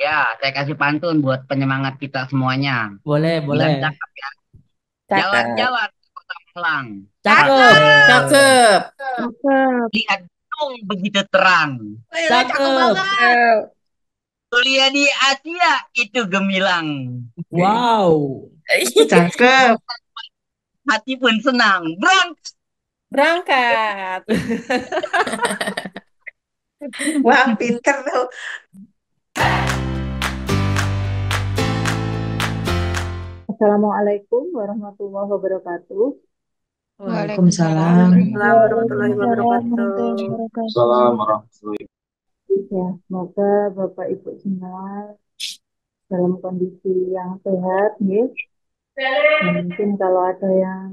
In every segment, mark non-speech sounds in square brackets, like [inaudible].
Ya, saya kasih pantun buat penyemangat kita semuanya. Boleh, boleh. Cakep, ya. Jalan-jalan ke kota Malang. Cakep, cakep. Cakep. Lihat gunung begitu terang. Cakep. cakep Kuliah di Asia itu gemilang. Wow. cakep. Hati pun senang. Berangkat. Berangkat. Wah, pinter tuh. Assalamualaikum warahmatullahi wabarakatuh. Waalaikumsalam. Waalaikumsalam warahmatullahi wabarakatuh. Waalaikumsalam Ya, semoga Bapak Ibu semua dalam kondisi yang sehat, ya. Dan mungkin kalau ada yang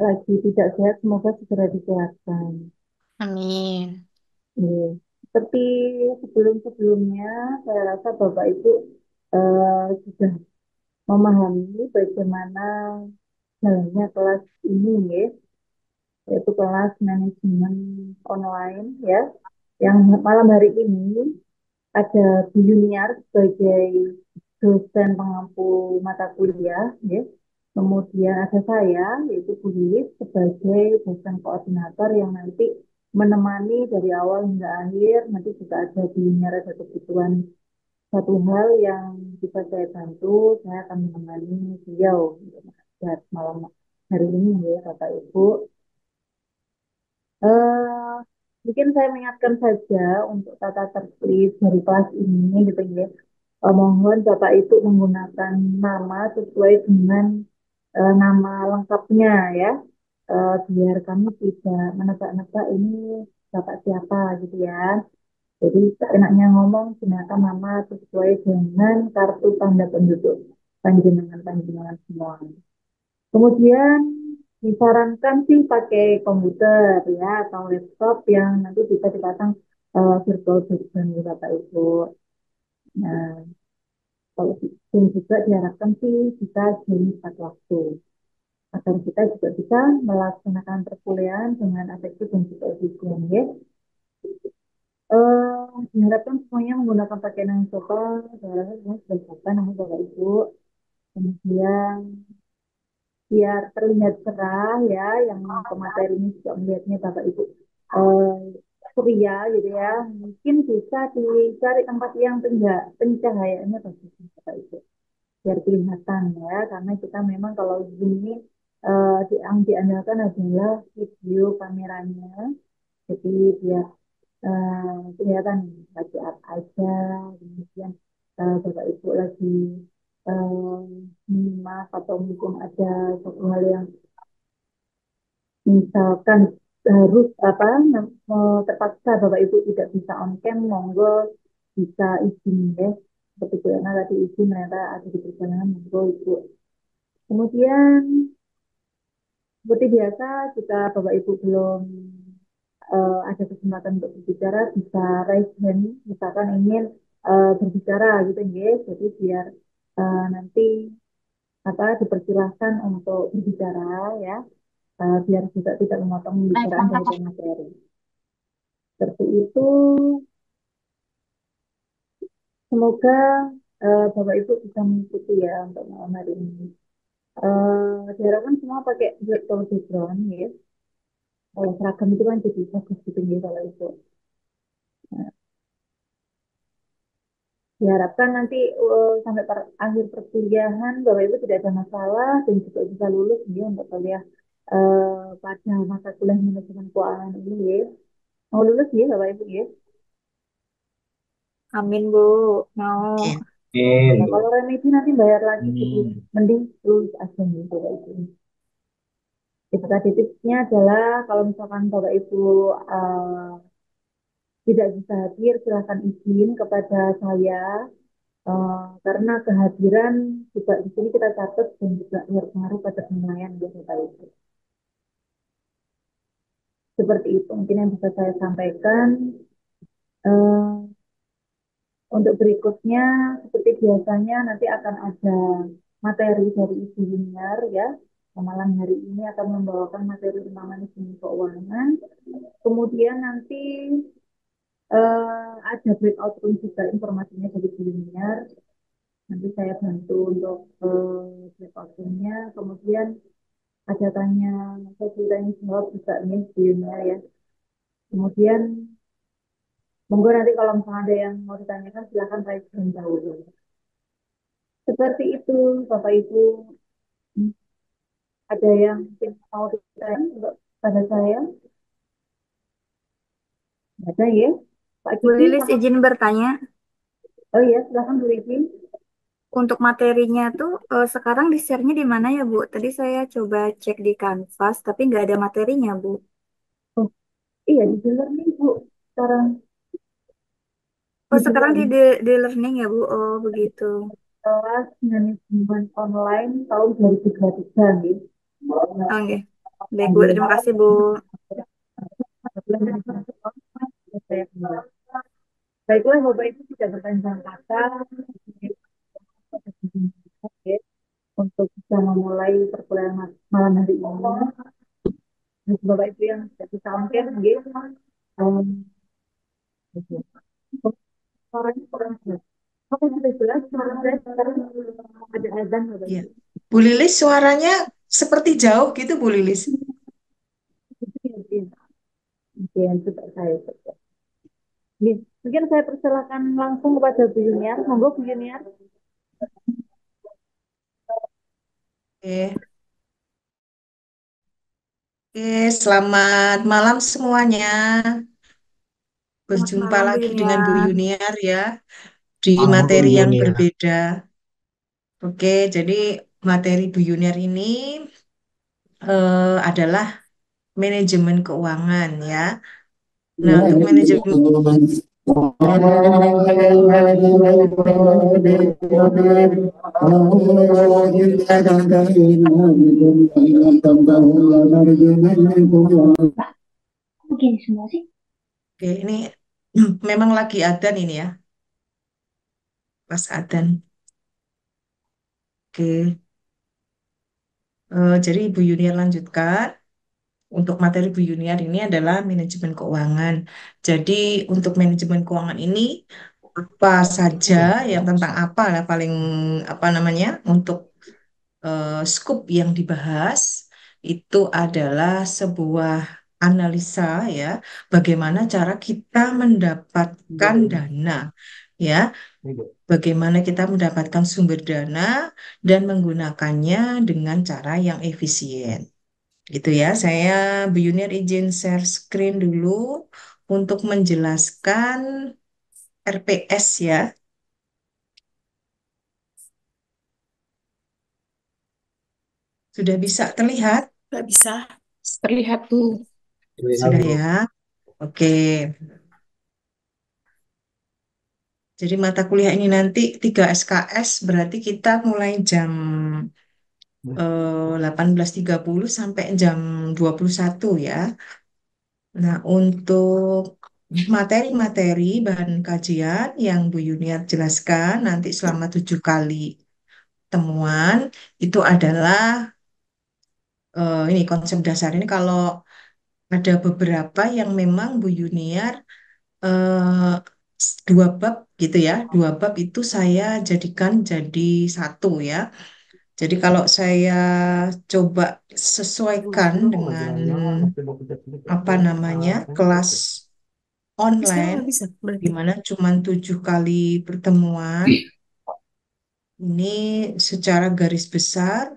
lagi tidak sehat, semoga segera disehatkan. Amin. Ya. Seperti sebelum-sebelumnya, saya rasa Bapak Ibu uh, sudah memahami bagaimana jalannya kelas ini ya yaitu kelas manajemen online ya yang malam hari ini ada Bu Yuniar sebagai dosen pengampu mata kuliah ya kemudian ada saya yaitu Bu Yulis sebagai dosen koordinator yang nanti menemani dari awal hingga akhir nanti juga ada Bu Yuniar ada kebutuhan satu hal yang bisa saya bantu, saya akan menemani beliau dan malam hari ini ya kata Ibu. Uh, mungkin saya mengingatkan saja untuk tata tertib dari kelas ini gitu ya. Uh, mohon Bapak Ibu menggunakan nama sesuai dengan uh, nama lengkapnya ya. Uh, biar kami tidak menebak-nebak ini Bapak siapa gitu ya. Jadi seenaknya ngomong gunakan nama sesuai dengan kartu tanda penduduk panjenengan-panjenengan semua. Kemudian disarankan sih pakai komputer ya atau laptop yang nanti bisa dipasang uh, virtual background gitu, ya Bapak Ibu. Nah, kalau dan juga diharapkan sih bisa join saat waktu agar kita juga bisa melaksanakan perkuliahan dengan efektif dan juga efisien ya. Uh, diharapkan semuanya menggunakan pakaian yang sopan, diharapkan semua ya, sudah sopan, namun bapak ibu. Kemudian biar terlihat cerah ya, yang pemateri ini juga melihatnya bapak ibu. ceria eh, uh, gitu ya, mungkin bisa dicari tempat yang tidak pencahayaannya bagus bapak ibu. Biar kelihatan ya, karena kita memang kalau begini uh, eh, yang diandalkan adalah video kameranya. Jadi biar uh, kelihatan lagi apa aja kemudian uh, bapak ibu lagi uh, atau mungkin ada satu hal yang misalkan harus apa terpaksa bapak ibu tidak bisa on cam monggo bisa izin ya seperti Bu Yana tadi izin ternyata ada di perjalanan monggo ibu kemudian seperti biasa jika bapak ibu belum uh, ada kesempatan untuk berbicara bisa raise hand misalkan ingin uh, berbicara gitu ya jadi biar uh, nanti apa dipersilahkan untuk berbicara ya uh, biar juga tidak memotong pembicaraan dari materi seperti itu semoga uh, bapak ibu bisa mengikuti ya untuk malam hari ini uh, diharapkan semua pakai virtual background ya oleh seragam itu kan jadi bagus gitu ya kalau itu. Nah. diharapkan nanti uh, sampai per, akhir perkuliahan Bapak Ibu tidak ada masalah dan juga bisa lulus ya untuk kuliah uh, pada masa kuliah manajemen keuangan ini anu ya. Mau lulus ya Bapak Ibu ya. Amin Bu, mau. Nah, kalau remedi nanti bayar lagi, hmm. mending lulus aja nih Bapak Ibu itu tadi tipsnya adalah kalau misalkan bapak ibu uh, tidak bisa hadir silahkan izin kepada saya uh, karena kehadiran juga di sini kita catat dan juga berpengaruh pada penilaian ya bapak ibu seperti itu mungkin yang bisa saya sampaikan uh, untuk berikutnya seperti biasanya nanti akan ada materi dari ibu Winar ya malam hari ini akan membawakan materi tentang manajemen keuangan. Kemudian nanti uh, ada breakout room juga informasinya dari seminar. Nanti saya bantu untuk uh, breakout roomnya. Kemudian ada tanya, saya tanya jawab juga nih seminar ya. Kemudian monggo nanti kalau misalnya ada yang mau ditanyakan silahkan raise hand dahulu. Seperti itu Bapak Ibu ada yang mungkin mau ditanyakan pada saya? Ada ya? Pak Bu Lilis sama... izin bertanya. Oh iya, silahkan Bu izin. Untuk materinya tuh uh, sekarang di share-nya di mana ya Bu? Tadi saya coba cek di kanvas tapi nggak ada materinya Bu. Oh, iya di learning Bu sekarang. Oh di sekarang di, di, di learning ya Bu? Oh begitu kelas manajemen online tahun 2023 gitu. Oke. Baik, Bu. Terima kasih, Bu. Baiklah, Bapak Ibu tidak bertanya kata. Untuk bisa memulai perkuliahan malam hari ini. Bapak Ibu yang tidak bisa hampir, um, suaranya kurang jelas. Oke, sudah jelas. Suara saya sekarang ada azan, Bapak iya. Ibu. Bu Lilis, suaranya seperti jauh gitu Bu Lilis. saya Mungkin saya persilakan langsung kepada Bu Yuniar. Monggo Bu Yuniar. Oke. Oke, selamat malam semuanya. Berjumpa malam, lagi ya. dengan Bu Yuniar ya di materi yang berbeda. Oke, jadi materi Bu Yuner ini uh, adalah manajemen keuangan ya. Nah, iya, untuk iya, manajemen iya. Oke, semua sih. Oke, ini [clears throat] memang lagi adan ini ya. Pas adan. Oke. Uh, jadi Ibu Yuniar lanjutkan. Untuk materi Bu Yuniar ini adalah manajemen keuangan. Jadi untuk manajemen keuangan ini apa saja iya. yang tentang apa lah paling apa namanya untuk uh, eh, scoop yang dibahas itu adalah sebuah analisa ya bagaimana cara kita mendapatkan iya. dana ya. Iya. Bagaimana kita mendapatkan sumber dana dan menggunakannya dengan cara yang efisien. Gitu ya. Saya Bu Yunir izin share screen dulu untuk menjelaskan RPS ya. Sudah bisa terlihat? Sudah bisa. Terlihat, tuh. Sudah ya. Oke. Okay. Jadi mata kuliah ini nanti 3 SKS berarti kita mulai jam eh, 18.30 sampai jam 21 ya. Nah, untuk materi-materi bahan kajian yang Bu Yuniat jelaskan nanti selama tujuh kali temuan itu adalah eh, ini konsep dasar ini kalau ada beberapa yang memang Bu Yuniar eh, dua bab gitu ya. Dua bab itu saya jadikan jadi satu ya. Jadi kalau saya coba sesuaikan dengan iya, apa iya, namanya iya, kelas online, di mana cuma tujuh kali pertemuan, ini secara garis besar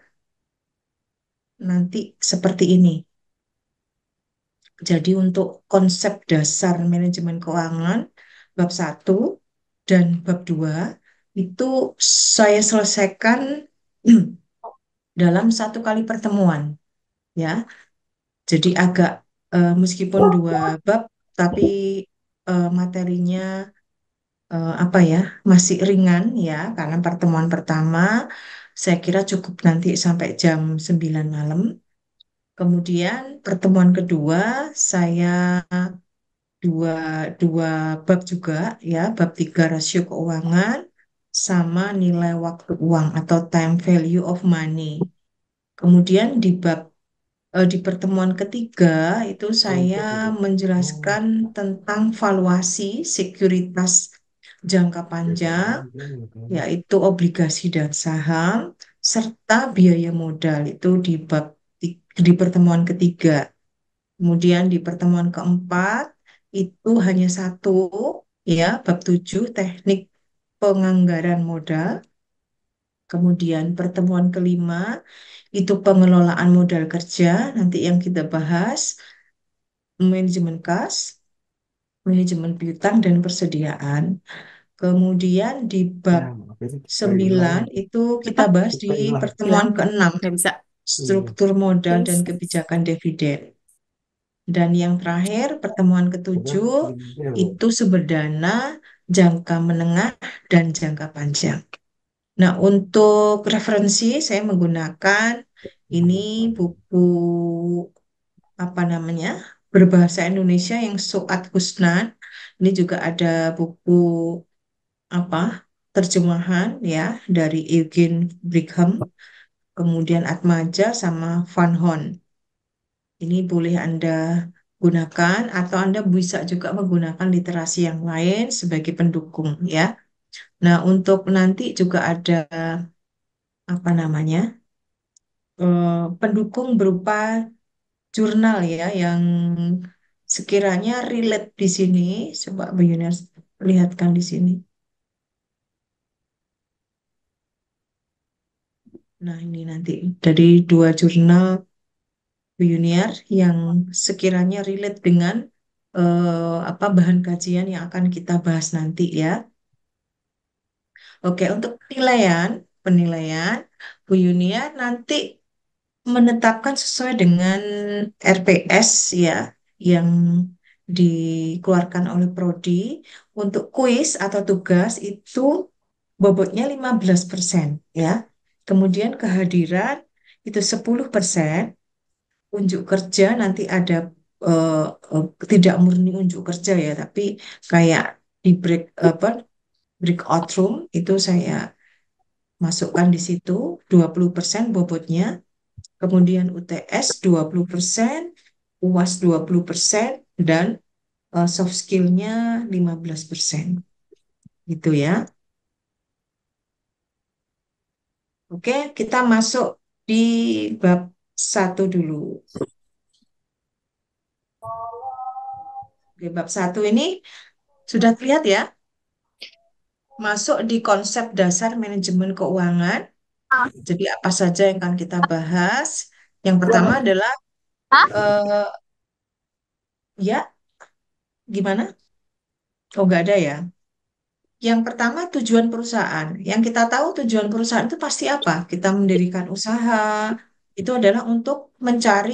nanti seperti ini. Jadi untuk konsep dasar manajemen keuangan bab satu dan bab 2 itu saya selesaikan [clears throat] dalam satu kali pertemuan ya. Jadi agak uh, meskipun dua bab tapi uh, materinya uh, apa ya masih ringan ya karena pertemuan pertama saya kira cukup nanti sampai jam 9 malam. Kemudian pertemuan kedua saya dua dua bab juga ya bab tiga rasio keuangan sama nilai waktu uang atau time value of money. Kemudian di bab uh, di pertemuan ketiga itu saya menjelaskan oh. tentang valuasi sekuritas jangka panjang ya, yaitu obligasi dan saham serta biaya modal itu di bab di pertemuan ketiga. Kemudian di pertemuan keempat itu hanya satu ya bab tujuh teknik penganggaran modal. Kemudian pertemuan kelima itu pengelolaan modal kerja nanti yang kita bahas manajemen kas, manajemen piutang dan persediaan. Kemudian di bab nah, sembilan ya. itu kita bahas di pertemuan keenam iya. struktur modal dan kebijakan dividen. Dan yang terakhir, pertemuan ketujuh itu seberdana, jangka menengah dan jangka panjang. Nah, untuk referensi saya menggunakan ini buku apa namanya? Berbahasa Indonesia yang Suat Husnan. Ini juga ada buku apa? terjemahan ya dari Eugene Brigham, kemudian Atmaja sama Van Horn. Ini boleh Anda gunakan atau Anda bisa juga menggunakan literasi yang lain sebagai pendukung ya. Nah, untuk nanti juga ada apa namanya? Eh, pendukung berupa jurnal ya yang sekiranya relate di sini. Coba Bayuners lihatkan di sini. Nah, ini nanti dari dua jurnal Yuniar yang sekiranya relate dengan uh, apa bahan kajian yang akan kita bahas nanti ya. Oke, untuk penilaian, penilaian Bu Yuniar nanti menetapkan sesuai dengan RPS ya yang dikeluarkan oleh prodi untuk kuis atau tugas itu bobotnya 15% ya. Kemudian kehadiran itu 10%, unjuk kerja nanti ada uh, uh, tidak murni unjuk kerja ya, tapi kayak di break apa break out room itu saya masukkan di situ 20% bobotnya, kemudian UTS 20%, UAS 20% dan uh, soft skillnya 15%. Gitu ya. Oke, kita masuk di bab satu dulu. Oke, bab satu ini sudah terlihat ya? Masuk di konsep dasar manajemen keuangan. Ah. Jadi apa saja yang akan kita bahas? Yang pertama adalah uh, ya gimana? Oh, nggak ada ya. Yang pertama tujuan perusahaan. Yang kita tahu tujuan perusahaan itu pasti apa? Kita mendirikan usaha, itu adalah untuk mencari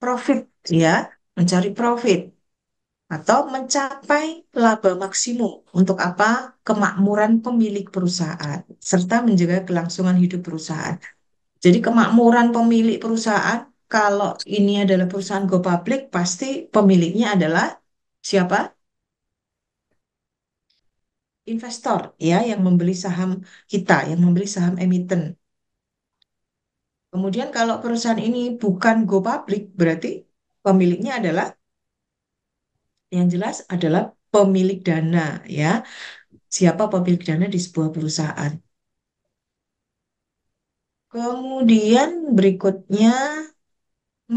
profit ya, mencari profit atau mencapai laba maksimum untuk apa? kemakmuran pemilik perusahaan serta menjaga kelangsungan hidup perusahaan. Jadi kemakmuran pemilik perusahaan kalau ini adalah perusahaan go public pasti pemiliknya adalah siapa? investor ya yang membeli saham kita, yang membeli saham emiten. Kemudian kalau perusahaan ini bukan go public, berarti pemiliknya adalah yang jelas adalah pemilik dana ya. Siapa pemilik dana di sebuah perusahaan. Kemudian berikutnya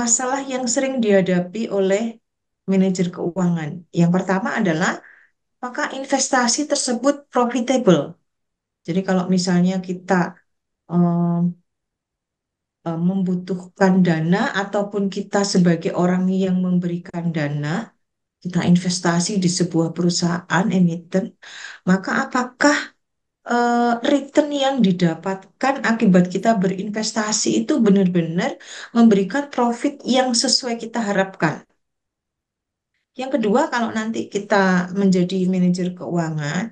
masalah yang sering dihadapi oleh manajer keuangan. Yang pertama adalah apakah investasi tersebut profitable? Jadi kalau misalnya kita um, Eh, membutuhkan dana ataupun kita sebagai orang yang memberikan dana, kita investasi di sebuah perusahaan emiten, maka apakah uh, return yang didapatkan akibat kita berinvestasi itu benar-benar memberikan profit yang sesuai kita harapkan? Yang kedua, kalau nanti kita menjadi manajer keuangan,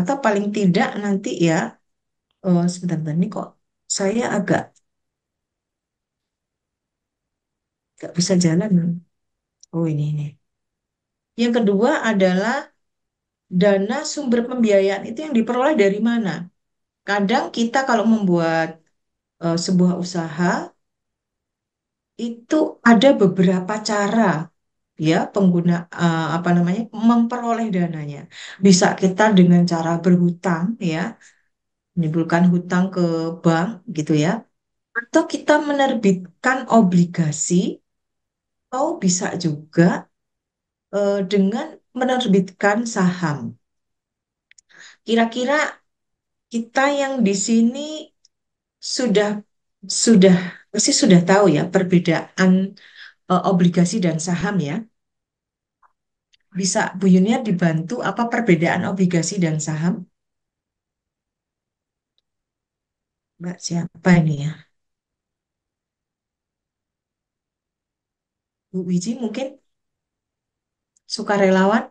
atau paling tidak nanti ya, oh, sebentar, ini kok saya agak nggak bisa jalan oh ini ini yang kedua adalah dana sumber pembiayaan itu yang diperoleh dari mana kadang kita kalau membuat uh, sebuah usaha itu ada beberapa cara ya pengguna uh, apa namanya memperoleh dananya bisa kita dengan cara berhutang ya menimbulkan hutang ke bank gitu ya atau kita menerbitkan obligasi atau bisa juga eh, dengan menerbitkan saham. Kira-kira kita yang di sini sudah sudah pasti sudah tahu ya perbedaan eh, obligasi dan saham ya. Bisa Bu Yunia dibantu apa perbedaan obligasi dan saham? Mbak siapa ini ya? Bu Wiji mungkin relawan.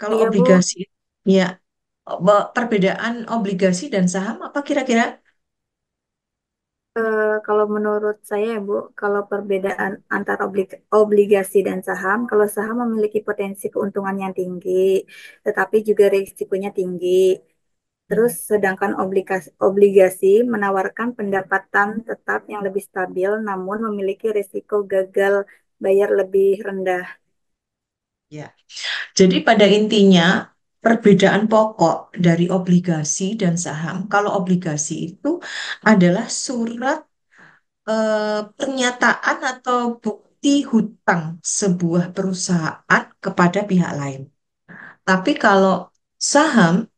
Kalau Iya, Bu. obligasi, ya perbedaan obligasi dan saham apa kira-kira? Eh, kalau menurut saya, ya, Bu, kalau perbedaan antara obligasi dan saham, kalau saham memiliki potensi keuntungan yang tinggi, tetapi juga risikonya tinggi. Terus sedangkan obligasi, obligasi menawarkan pendapatan tetap yang lebih stabil namun memiliki risiko gagal bayar lebih rendah. Ya. Jadi pada intinya perbedaan pokok dari obligasi dan saham, kalau obligasi itu adalah surat eh, pernyataan atau bukti hutang sebuah perusahaan kepada pihak lain. Tapi kalau saham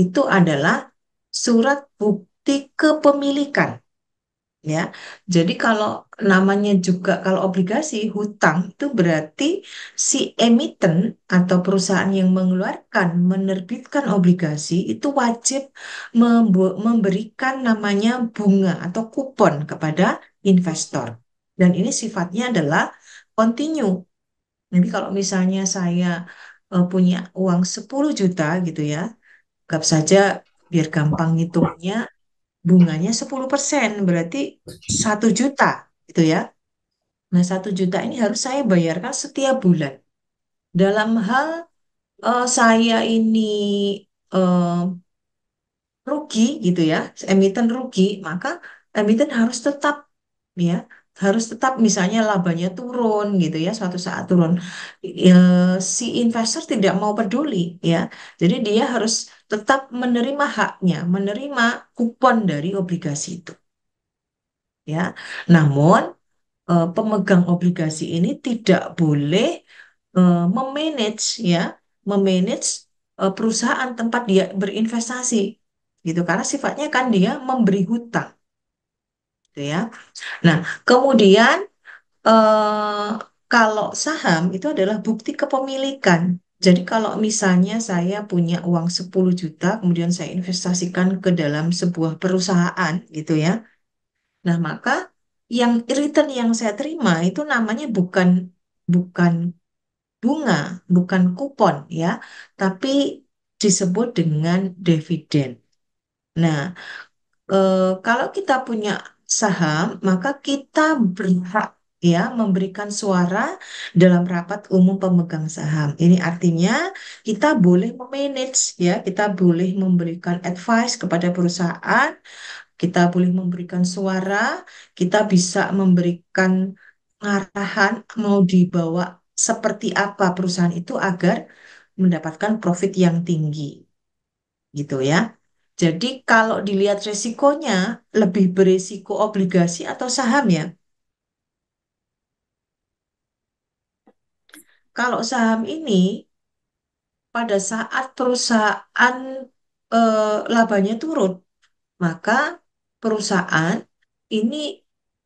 itu adalah surat bukti kepemilikan. Ya. Jadi kalau namanya juga kalau obligasi hutang itu berarti si emiten atau perusahaan yang mengeluarkan menerbitkan obligasi itu wajib memberikan namanya bunga atau kupon kepada investor. Dan ini sifatnya adalah kontinu Jadi kalau misalnya saya eh, punya uang 10 juta gitu ya anggap saja biar gampang ngitungnya bunganya 10% berarti satu juta gitu ya. Nah, satu juta ini harus saya bayarkan setiap bulan. Dalam hal uh, saya ini uh, rugi gitu ya, emiten rugi, maka emiten harus tetap ya harus tetap misalnya labanya turun gitu ya suatu saat turun e, si investor tidak mau peduli ya jadi dia harus tetap menerima haknya, menerima kupon dari obligasi itu. Ya, namun eh, pemegang obligasi ini tidak boleh eh, memanage ya, memanage eh, perusahaan tempat dia berinvestasi gitu karena sifatnya kan dia memberi hutang. Gitu ya. Nah, kemudian eh, kalau saham itu adalah bukti kepemilikan jadi kalau misalnya saya punya uang 10 juta, kemudian saya investasikan ke dalam sebuah perusahaan gitu ya. Nah, maka yang return yang saya terima itu namanya bukan bukan bunga, bukan kupon ya, tapi disebut dengan dividen. Nah, e, kalau kita punya saham, maka kita berhak ya memberikan suara dalam rapat umum pemegang saham. Ini artinya kita boleh memanage ya, kita boleh memberikan advice kepada perusahaan, kita boleh memberikan suara, kita bisa memberikan arahan mau dibawa seperti apa perusahaan itu agar mendapatkan profit yang tinggi. Gitu ya. Jadi kalau dilihat resikonya lebih berisiko obligasi atau saham ya? kalau saham ini pada saat perusahaan eh, labanya turun, maka perusahaan ini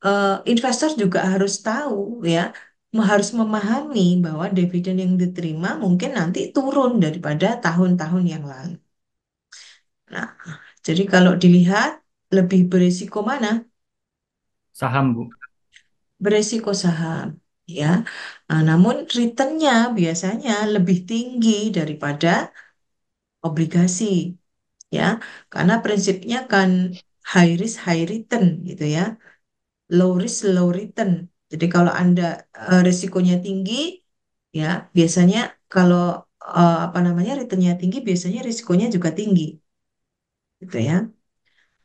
eh, investor juga harus tahu ya harus memahami bahwa dividen yang diterima mungkin nanti turun daripada tahun-tahun yang lalu. Nah, jadi kalau dilihat lebih berisiko mana? Saham, Bu. Berisiko saham ya. Nah, namun returnnya biasanya lebih tinggi daripada obligasi ya karena prinsipnya kan high risk high return gitu ya low risk low return jadi kalau anda uh, eh, risikonya tinggi ya biasanya kalau eh, apa namanya returnnya tinggi biasanya risikonya juga tinggi gitu ya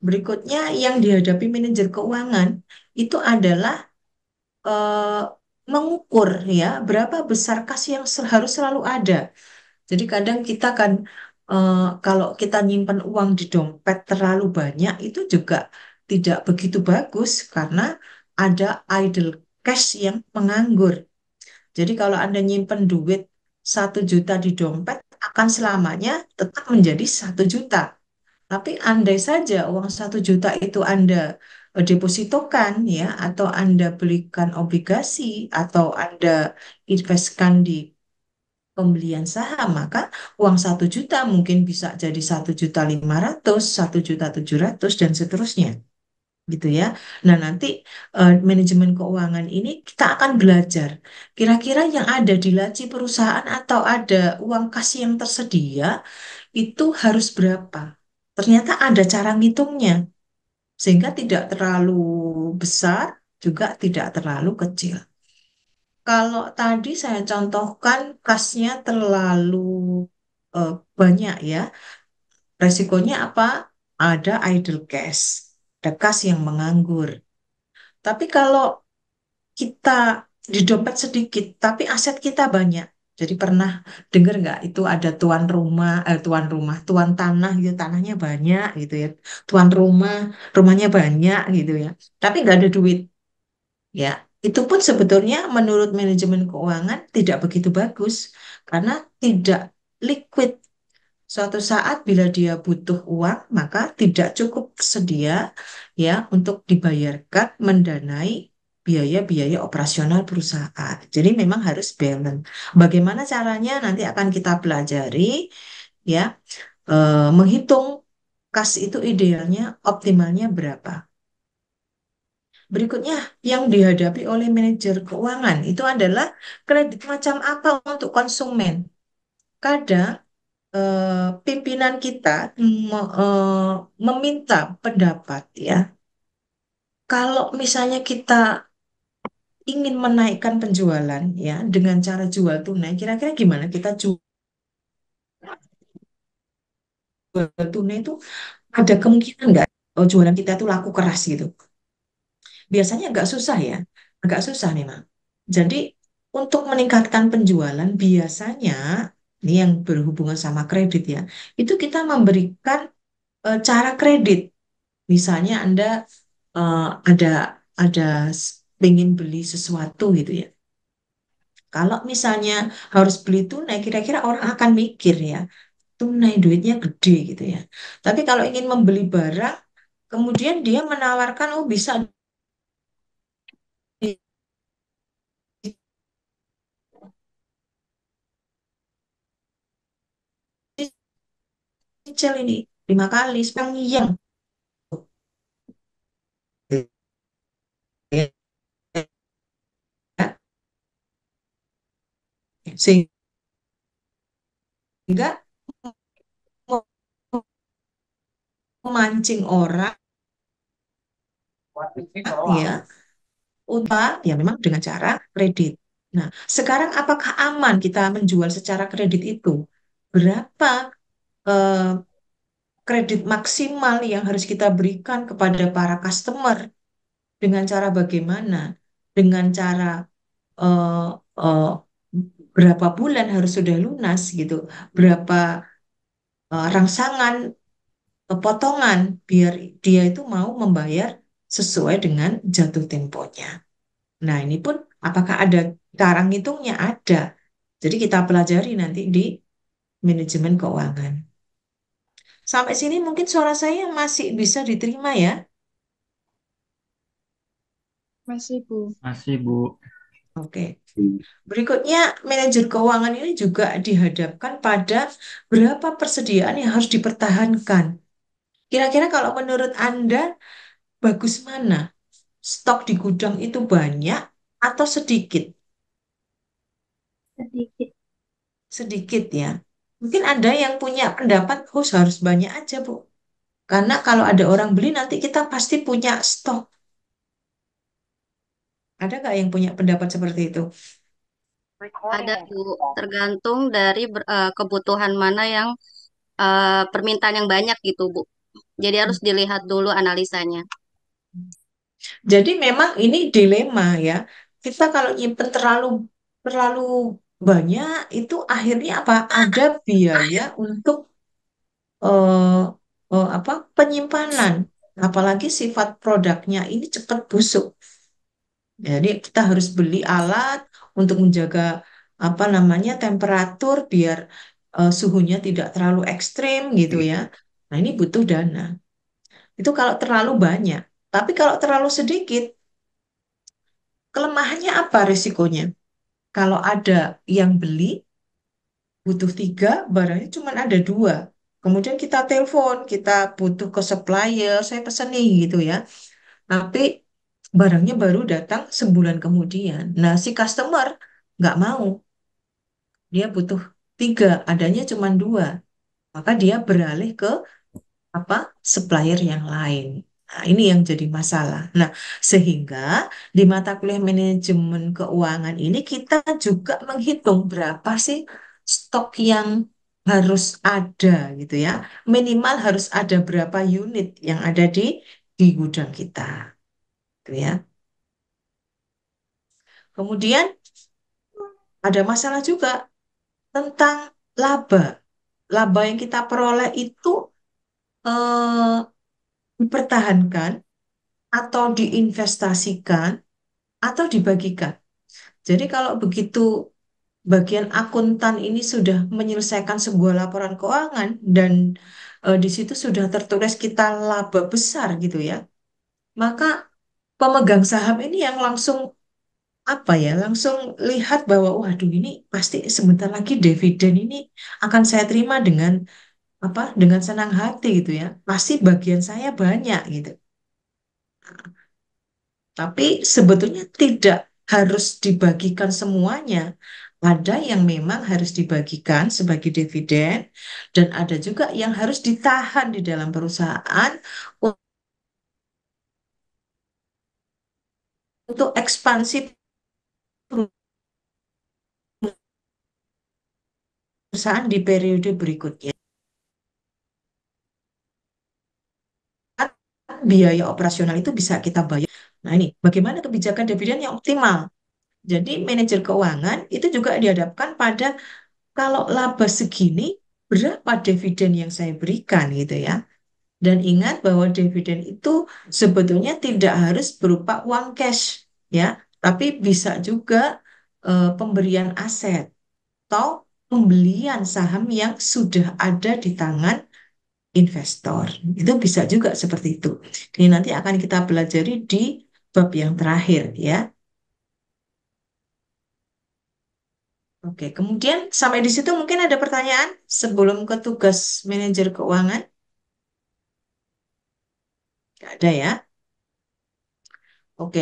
berikutnya yang dihadapi manajer keuangan itu adalah uh, mengukur ya berapa besar kas yang harus selalu ada. Jadi kadang kita kan uh, kalau kita nyimpan uang di dompet terlalu banyak itu juga tidak begitu bagus karena ada idle cash yang menganggur. Jadi kalau Anda nyimpan duit satu juta di dompet akan selamanya tetap menjadi satu juta. Tapi andai saja uang satu juta itu Anda depositokan ya atau Anda belikan obligasi atau Anda investkan di pembelian saham maka uang satu juta mungkin bisa jadi satu juta lima ratus satu juta tujuh ratus dan seterusnya gitu ya. Nah nanti uh, manajemen keuangan ini kita akan belajar kira-kira yang ada di laci perusahaan atau ada uang kas yang tersedia itu harus berapa. Ternyata ada cara ngitungnya sehingga tidak terlalu besar juga tidak terlalu kecil. Kalau tadi saya contohkan kasnya terlalu eh, banyak ya, resikonya apa? Ada idle cash, ada kas yang menganggur. Tapi kalau kita di dompet sedikit, tapi aset kita banyak, jadi pernah dengar nggak itu ada tuan rumah, eh, tuan rumah, tuan tanah gitu, tanahnya banyak gitu ya, tuan rumah, rumahnya banyak gitu ya, tapi nggak ada duit, ya itu pun sebetulnya menurut manajemen keuangan tidak begitu bagus karena tidak liquid. Suatu saat bila dia butuh uang maka tidak cukup sedia ya untuk dibayarkan mendanai biaya-biaya operasional perusahaan. Jadi memang harus balance. Bagaimana caranya nanti akan kita pelajari ya eh, menghitung kas itu idealnya optimalnya berapa. Berikutnya yang dihadapi oleh manajer keuangan itu adalah kredit macam apa untuk konsumen. Kadang eh, pimpinan kita me, eh, meminta pendapat ya kalau misalnya kita ingin menaikkan penjualan ya dengan cara jual tunai, kira-kira gimana kita jual jual tunai itu ada kemungkinan nggak oh, jualan kita tuh laku keras gitu? Biasanya agak susah ya, agak susah nih memang. Jadi untuk meningkatkan penjualan biasanya ini yang berhubungan sama kredit ya, itu kita memberikan e, cara kredit. Misalnya Anda e, ada ada pengen beli sesuatu gitu ya. Kalau misalnya harus beli tunai, kira-kira orang akan mikir ya, tunai duitnya gede gitu ya. Tapi kalau ingin membeli barang, kemudian dia menawarkan, oh bisa cicil ini lima kali yang sehingga memancing orang iya. ya untuk ya memang dengan cara kredit. Nah, sekarang apakah aman kita menjual secara kredit itu? Berapa eh, kredit maksimal yang harus kita berikan kepada para customer dengan cara bagaimana? Dengan cara eh, eh, berapa bulan harus sudah lunas gitu, berapa uh, rangsangan e, potongan biar dia itu mau membayar sesuai dengan jatuh temponya. Nah, ini pun apakah ada karang ngitungnya ada. Jadi kita pelajari nanti di manajemen keuangan. Sampai sini mungkin suara saya masih bisa diterima ya? Masih, Bu. Masih, Bu. Oke. Hmm. Berikutnya, manajer keuangan ini juga dihadapkan pada berapa persediaan yang harus dipertahankan. Kira-kira kalau menurut Anda, bagus mana? Stok di gudang itu banyak atau sedikit? Sedikit. Sedikit ya. Mungkin ada yang punya pendapat, oh harus banyak aja, Bu. Karena kalau ada orang beli nanti kita pasti punya stok. Ada nggak yang punya pendapat seperti itu? Ada Bu, tergantung dari uh, kebutuhan mana yang uh, permintaan yang banyak gitu Bu. Jadi harus dilihat dulu analisanya. Jadi memang ini dilema ya. Kita kalau nyimpen terlalu terlalu banyak itu akhirnya apa? Ada biaya untuk uh, uh, apa penyimpanan. Apalagi sifat produknya ini cepat busuk. Jadi kita harus beli alat untuk menjaga apa namanya temperatur biar uh, suhunya tidak terlalu ekstrim gitu ya. Nah ini butuh dana. Itu kalau terlalu banyak. Tapi kalau terlalu sedikit, kelemahannya apa resikonya? Kalau ada yang beli, butuh tiga, barangnya cuma ada dua. Kemudian kita telepon, kita butuh ke supplier, saya pesen nih gitu ya. Tapi barangnya baru datang sebulan kemudian. Nah, si customer nggak mau. Dia butuh tiga, adanya cuma dua. Maka dia beralih ke apa supplier yang lain. Nah, ini yang jadi masalah. Nah, sehingga di mata kuliah manajemen keuangan ini kita juga menghitung berapa sih stok yang harus ada gitu ya. Minimal harus ada berapa unit yang ada di di gudang kita. Gitu ya. Kemudian ada masalah juga tentang laba. Laba yang kita peroleh itu eh, dipertahankan atau diinvestasikan atau dibagikan. Jadi kalau begitu bagian akuntan ini sudah menyelesaikan sebuah laporan keuangan dan eh, di situ sudah tertulis kita laba besar gitu ya. Maka pemegang saham ini yang langsung apa ya langsung lihat bahwa waduh ini pasti sebentar lagi dividen ini akan saya terima dengan apa dengan senang hati gitu ya pasti bagian saya banyak gitu tapi sebetulnya tidak harus dibagikan semuanya ada yang memang harus dibagikan sebagai dividen dan ada juga yang harus ditahan di dalam perusahaan untuk ekspansi perusahaan di periode berikutnya. Biaya operasional itu bisa kita bayar. Nah ini, bagaimana kebijakan dividen yang optimal? Jadi manajer keuangan itu juga dihadapkan pada kalau laba segini, berapa dividen yang saya berikan gitu ya. Dan ingat bahwa dividen itu sebetulnya tidak harus berupa uang cash, ya, tapi bisa juga e, pemberian aset atau pembelian saham yang sudah ada di tangan investor. Itu bisa juga seperti itu. Ini nanti akan kita pelajari di bab yang terakhir, ya. Oke, kemudian sampai di situ mungkin ada pertanyaan sebelum ke tugas manajer keuangan. Nggak ada ya. Oke,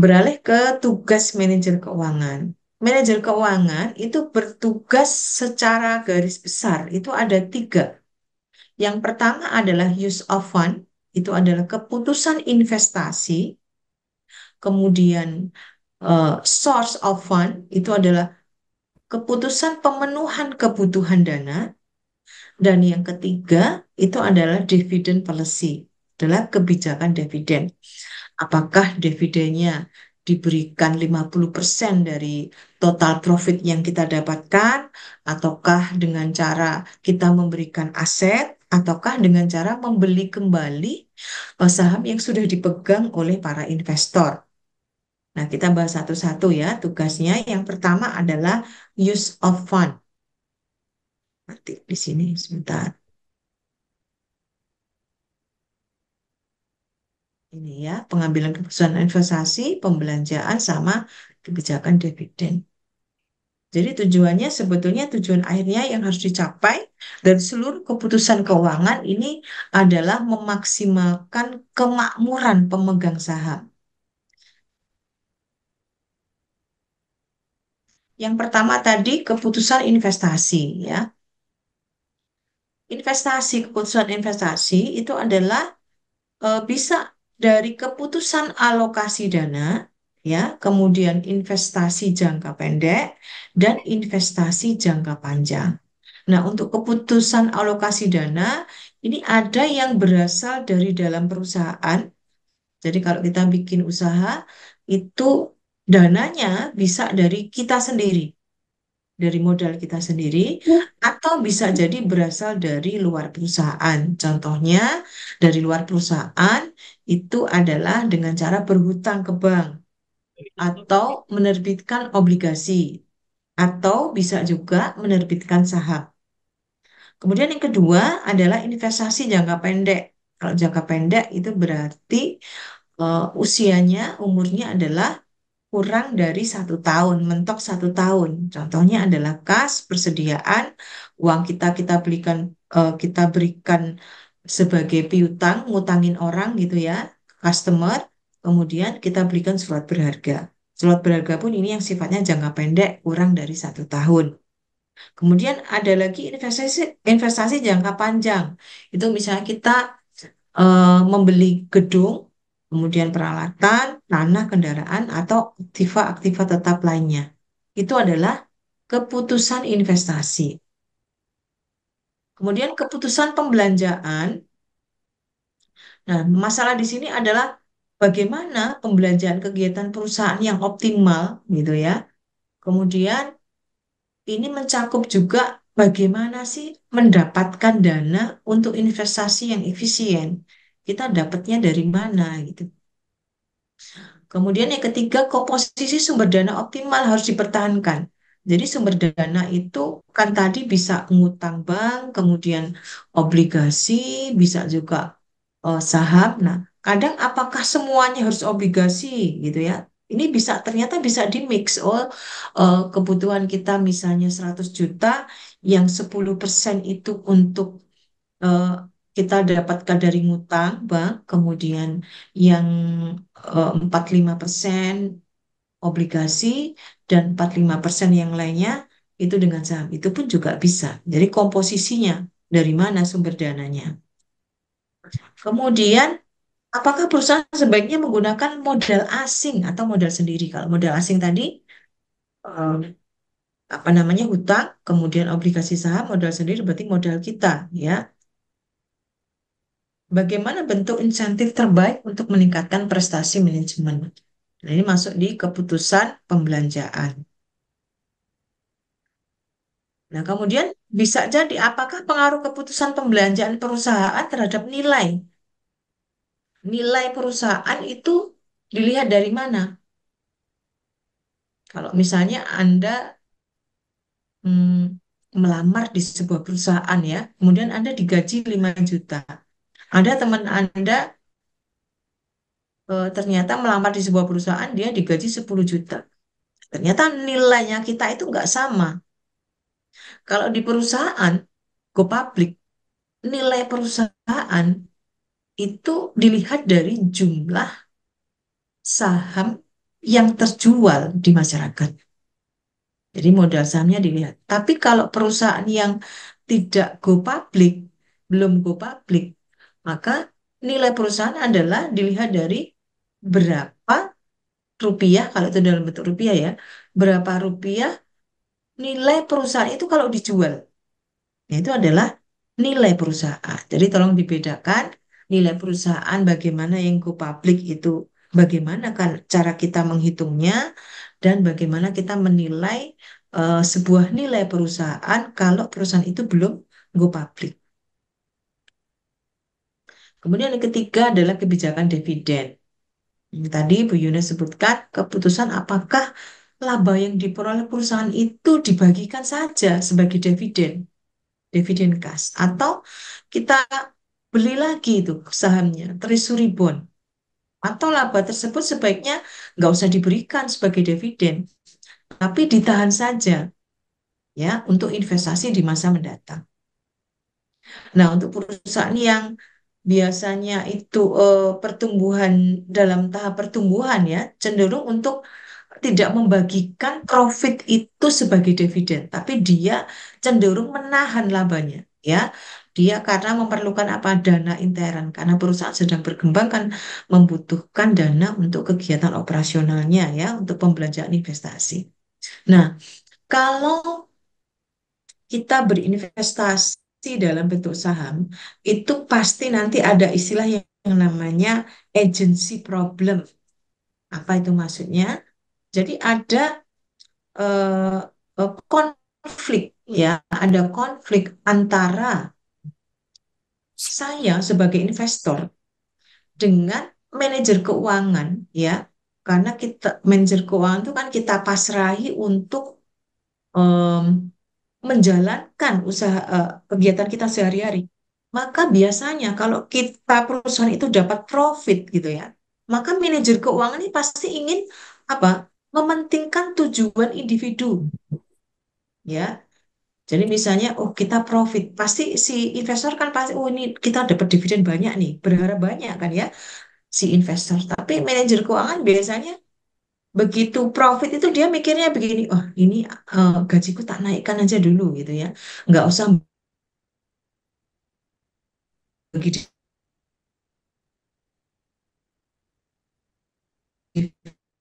beralih ke tugas manajer keuangan. Manajer keuangan itu bertugas secara garis besar, itu ada tiga. Yang pertama adalah use of fund, itu adalah keputusan investasi. Kemudian uh, source of fund, itu adalah keputusan pemenuhan kebutuhan dana. Dan yang ketiga itu adalah dividend policy, adalah kebijakan dividen. Apakah dividennya diberikan 50% dari total profit yang kita dapatkan, ataukah dengan cara kita memberikan aset, ataukah dengan cara membeli kembali saham yang sudah dipegang oleh para investor. Nah, kita bahas satu-satu ya tugasnya. Yang pertama adalah use of fund. Nanti di sini sebentar. ini ya pengambilan keputusan investasi pembelanjaan sama kebijakan dividen jadi tujuannya sebetulnya tujuan akhirnya yang harus dicapai dari seluruh keputusan keuangan ini adalah memaksimalkan kemakmuran pemegang saham. Yang pertama tadi keputusan investasi ya. Investasi, keputusan investasi itu adalah e, bisa dari keputusan alokasi dana ya, kemudian investasi jangka pendek dan investasi jangka panjang. Nah, untuk keputusan alokasi dana ini ada yang berasal dari dalam perusahaan. Jadi kalau kita bikin usaha itu dananya bisa dari kita sendiri dari modal kita sendiri ya. atau bisa jadi berasal dari luar perusahaan. Contohnya dari luar perusahaan itu adalah dengan cara berhutang ke bank atau menerbitkan obligasi atau bisa juga menerbitkan saham. Kemudian yang kedua adalah investasi jangka pendek. Kalau jangka pendek itu berarti uh, usianya umurnya adalah kurang dari satu tahun, mentok satu tahun. Contohnya adalah kas persediaan uang kita kita belikan uh, kita berikan sebagai piutang, ngutangin orang gitu ya, customer. Kemudian kita berikan surat berharga. Surat berharga pun ini yang sifatnya jangka pendek, kurang dari satu tahun. Kemudian ada lagi investasi investasi jangka panjang. Itu misalnya kita uh, membeli gedung kemudian peralatan, tanah, kendaraan, atau aktiva-aktiva tetap lainnya. Itu adalah keputusan investasi. Kemudian keputusan pembelanjaan. Nah, masalah di sini adalah bagaimana pembelanjaan kegiatan perusahaan yang optimal gitu ya. Kemudian ini mencakup juga bagaimana sih mendapatkan dana untuk investasi yang efisien kita dapatnya dari mana gitu. Kemudian yang ketiga, komposisi sumber dana optimal harus dipertahankan. Jadi sumber dana itu kan tadi bisa ngutang bank, kemudian obligasi, bisa juga uh, saham. Nah, kadang apakah semuanya harus obligasi gitu ya? Ini bisa ternyata bisa di mix. Oh, uh, kebutuhan kita misalnya 100 juta, yang 10% itu untuk e, kita dapatkan dari ngutang bank, kemudian yang eh, 45 obligasi dan 45 yang lainnya itu dengan saham. Itu pun juga bisa. Jadi komposisinya dari mana sumber dananya. Kemudian apakah perusahaan sebaiknya menggunakan modal asing atau modal sendiri? Kalau modal asing tadi um, apa namanya hutang, kemudian obligasi saham, modal sendiri berarti modal kita, ya bagaimana bentuk insentif terbaik untuk meningkatkan prestasi manajemen. Nah, ini masuk di keputusan pembelanjaan. Nah, kemudian bisa jadi apakah pengaruh keputusan pembelanjaan perusahaan terhadap nilai? Nilai perusahaan itu dilihat dari mana? Kalau misalnya Anda hmm, melamar di sebuah perusahaan ya, kemudian Anda digaji 5 juta. Ada teman Anda e, ternyata melamar di sebuah perusahaan, dia digaji 10 juta. Ternyata nilainya kita itu nggak sama. Kalau di perusahaan, go public, nilai perusahaan itu dilihat dari jumlah saham yang terjual di masyarakat. Jadi modal sahamnya dilihat. Tapi kalau perusahaan yang tidak go public, belum go public, maka nilai perusahaan adalah dilihat dari berapa rupiah, kalau itu dalam bentuk rupiah ya, berapa rupiah nilai perusahaan itu kalau dijual. Itu adalah nilai perusahaan. Jadi tolong dibedakan nilai perusahaan bagaimana yang go public itu bagaimana kan cara kita menghitungnya dan bagaimana kita menilai uh, sebuah nilai perusahaan kalau perusahaan itu belum go public. Kemudian yang ketiga adalah kebijakan dividen. Tadi Bu Yuna sebutkan keputusan apakah laba yang diperoleh perusahaan itu dibagikan saja sebagai dividen, dividen kas, atau kita beli lagi itu sahamnya, treasury bond, atau laba tersebut sebaiknya nggak usah diberikan sebagai dividen, tapi ditahan saja ya untuk investasi di masa mendatang. Nah, untuk perusahaan yang biasanya itu eh, pertumbuhan dalam tahap pertumbuhan ya cenderung untuk tidak membagikan profit itu sebagai dividen, tapi dia cenderung menahan labanya ya. Dia karena memerlukan apa dana intern karena perusahaan sedang berkembang kan membutuhkan dana untuk kegiatan operasionalnya ya, untuk pembelanjaan investasi. Nah, kalau kita berinvestasi investasi dalam bentuk saham itu pasti nanti ada istilah yang namanya agency problem. Apa itu maksudnya? Jadi ada uh, konflik ya, ada konflik antara saya sebagai investor dengan manajer keuangan ya karena kita manajer keuangan itu kan kita pasrahi untuk um, menjalankan usaha uh, kegiatan kita sehari-hari, maka biasanya kalau kita perusahaan itu dapat profit gitu ya, maka manajer keuangan ini pasti ingin apa? mementingkan tujuan individu. Ya. Jadi misalnya oh kita profit, pasti si investor kan pasti oh ini kita dapat dividen banyak nih, berharap banyak kan ya si investor. Tapi manajer keuangan biasanya begitu profit itu dia mikirnya begini, oh ini uh, gajiku tak naikkan aja dulu gitu ya, nggak usah begitu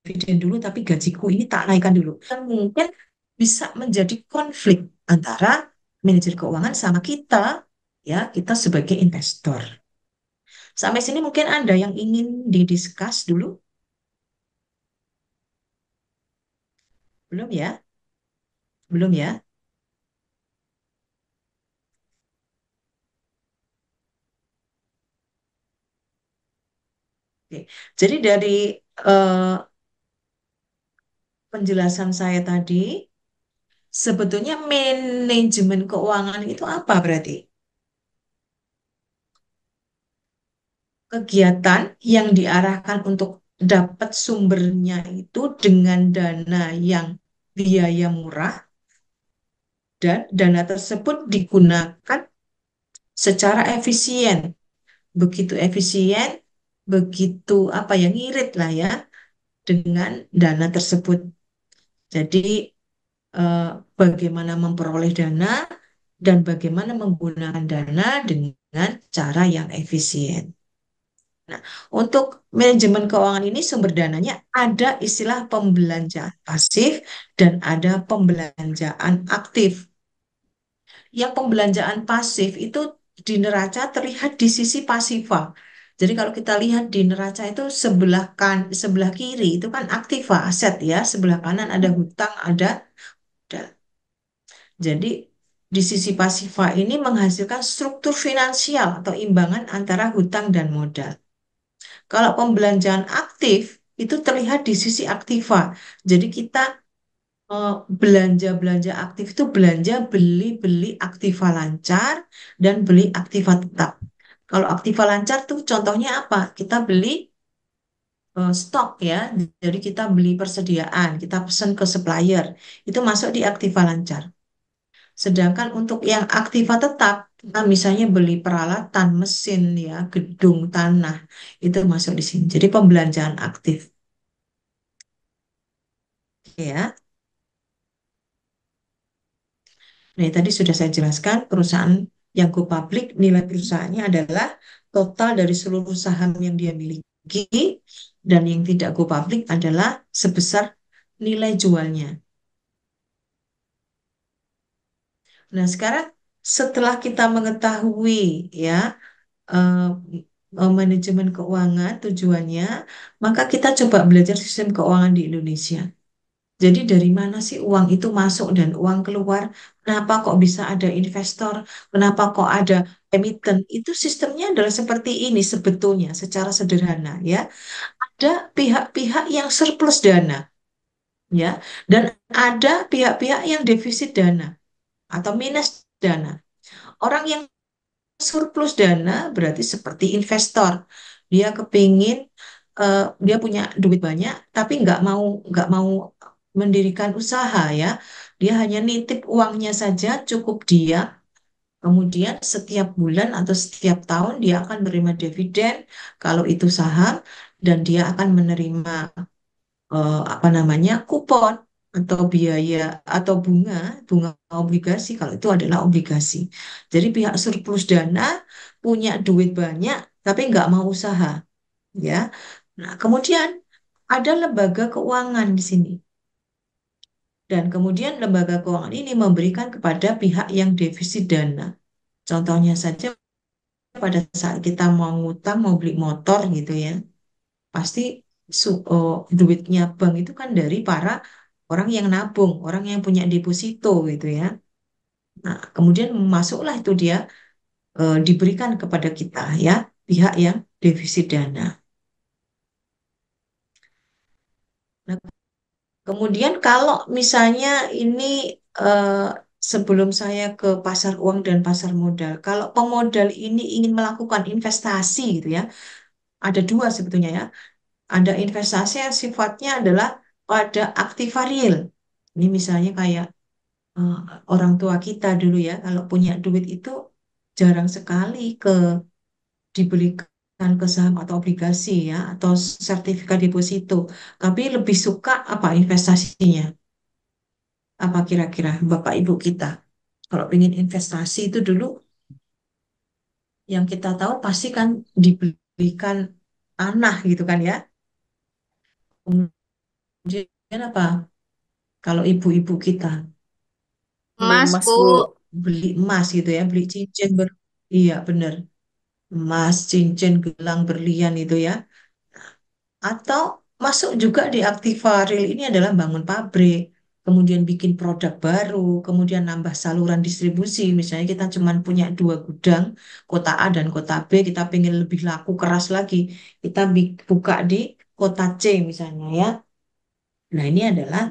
dividen dulu tapi gajiku ini tak naikkan dulu. kan mungkin bisa menjadi konflik antara manajer keuangan sama kita ya, kita sebagai investor. Sampai sini mungkin anda yang ingin didiskus dulu? Belum ya? Belum ya? Oke. Jadi dari uh, penjelasan saya tadi, sebetulnya manajemen keuangan itu apa berarti? Kegiatan yang diarahkan untuk dapat sumbernya itu dengan dana yang biaya murah dan dana tersebut digunakan secara efisien. Begitu efisien, begitu apa yang irit lah ya dengan dana tersebut. Jadi eh, bagaimana memperoleh dana dan bagaimana menggunakan dana dengan cara yang efisien. Nah, untuk manajemen keuangan ini sumber dananya ada istilah pembelanjaan pasif dan ada pembelanjaan aktif. Yang pembelanjaan pasif itu di neraca terlihat di sisi pasiva. Jadi kalau kita lihat di neraca itu sebelah kan sebelah kiri itu kan aktiva aset ya, sebelah kanan ada hutang, ada, ada. Jadi di sisi pasiva ini menghasilkan struktur finansial atau imbangan antara hutang dan modal. Kalau pembelanjaan aktif itu terlihat di sisi aktiva. Jadi kita eh, belanja-belanja aktif itu belanja beli-beli aktiva lancar dan beli aktiva tetap. Kalau aktiva lancar tuh contohnya apa? Kita beli uh, stok ya. Jadi kita beli persediaan, kita pesan ke supplier. Itu masuk di aktiva lancar. Sedangkan untuk yang aktiva tetap nah misalnya beli peralatan, mesin, ya, gedung, tanah, itu masuk di sini. Jadi pembelanjaan aktif. Ya. Nah, tadi sudah saya jelaskan perusahaan yang go public nilai perusahaannya adalah total dari seluruh saham yang dia miliki dan yang tidak go public adalah sebesar nilai jualnya. Nah, sekarang setelah kita mengetahui ya uh, manajemen keuangan tujuannya, maka kita coba belajar sistem keuangan di Indonesia. Jadi dari mana sih uang itu masuk dan uang keluar? Kenapa kok bisa ada investor? Kenapa kok ada emiten? Itu sistemnya adalah seperti ini sebetulnya secara sederhana ya. Ada pihak-pihak yang surplus dana ya dan ada pihak-pihak yang defisit dana atau minus dana. Orang yang surplus dana berarti seperti investor. Dia kepingin uh, dia punya duit banyak tapi nggak mau nggak mau mendirikan usaha ya. Dia hanya nitip uangnya saja cukup dia Kemudian setiap bulan atau setiap tahun dia akan menerima dividen kalau itu saham dan dia akan menerima uh, apa namanya kupon atau biaya atau bunga bunga obligasi kalau itu adalah obligasi jadi pihak surplus dana punya duit banyak tapi nggak mau usaha ya nah kemudian ada lembaga keuangan di sini dan kemudian lembaga keuangan ini memberikan kepada pihak yang defisit dana contohnya saja pada saat kita mau ngutang mau beli motor gitu ya pasti su, oh, duitnya bank itu kan dari para orang yang nabung, orang yang punya deposito gitu ya. Nah, kemudian masuklah itu dia e, diberikan kepada kita ya, pihak yang defisit dana. Nah, kemudian kalau misalnya ini e, sebelum saya ke pasar uang dan pasar modal, kalau pemodal ini ingin melakukan investasi gitu ya, ada dua sebetulnya ya. Ada investasi yang sifatnya adalah pada aktiva real. Ini misalnya kayak uh, orang tua kita dulu ya, kalau punya duit itu jarang sekali ke dibelikan ke saham atau obligasi ya atau sertifikat deposito, tapi lebih suka apa investasinya. Apa kira-kira Bapak Ibu kita? Kalau ingin investasi itu dulu yang kita tahu pasti kan dibelikan tanah gitu kan ya. Kemudian apa? Kalau ibu-ibu kita masuk Emas, Bu. beli emas gitu ya, beli cincin ber iya benar. Emas, cincin, gelang, berlian itu ya. Atau masuk juga di Aktiva Real ini adalah bangun pabrik, kemudian bikin produk baru, kemudian nambah saluran distribusi. Misalnya kita cuma punya dua gudang, kota A dan kota B, kita pengen lebih laku keras lagi. Kita buka di kota C misalnya ya. Nah ini adalah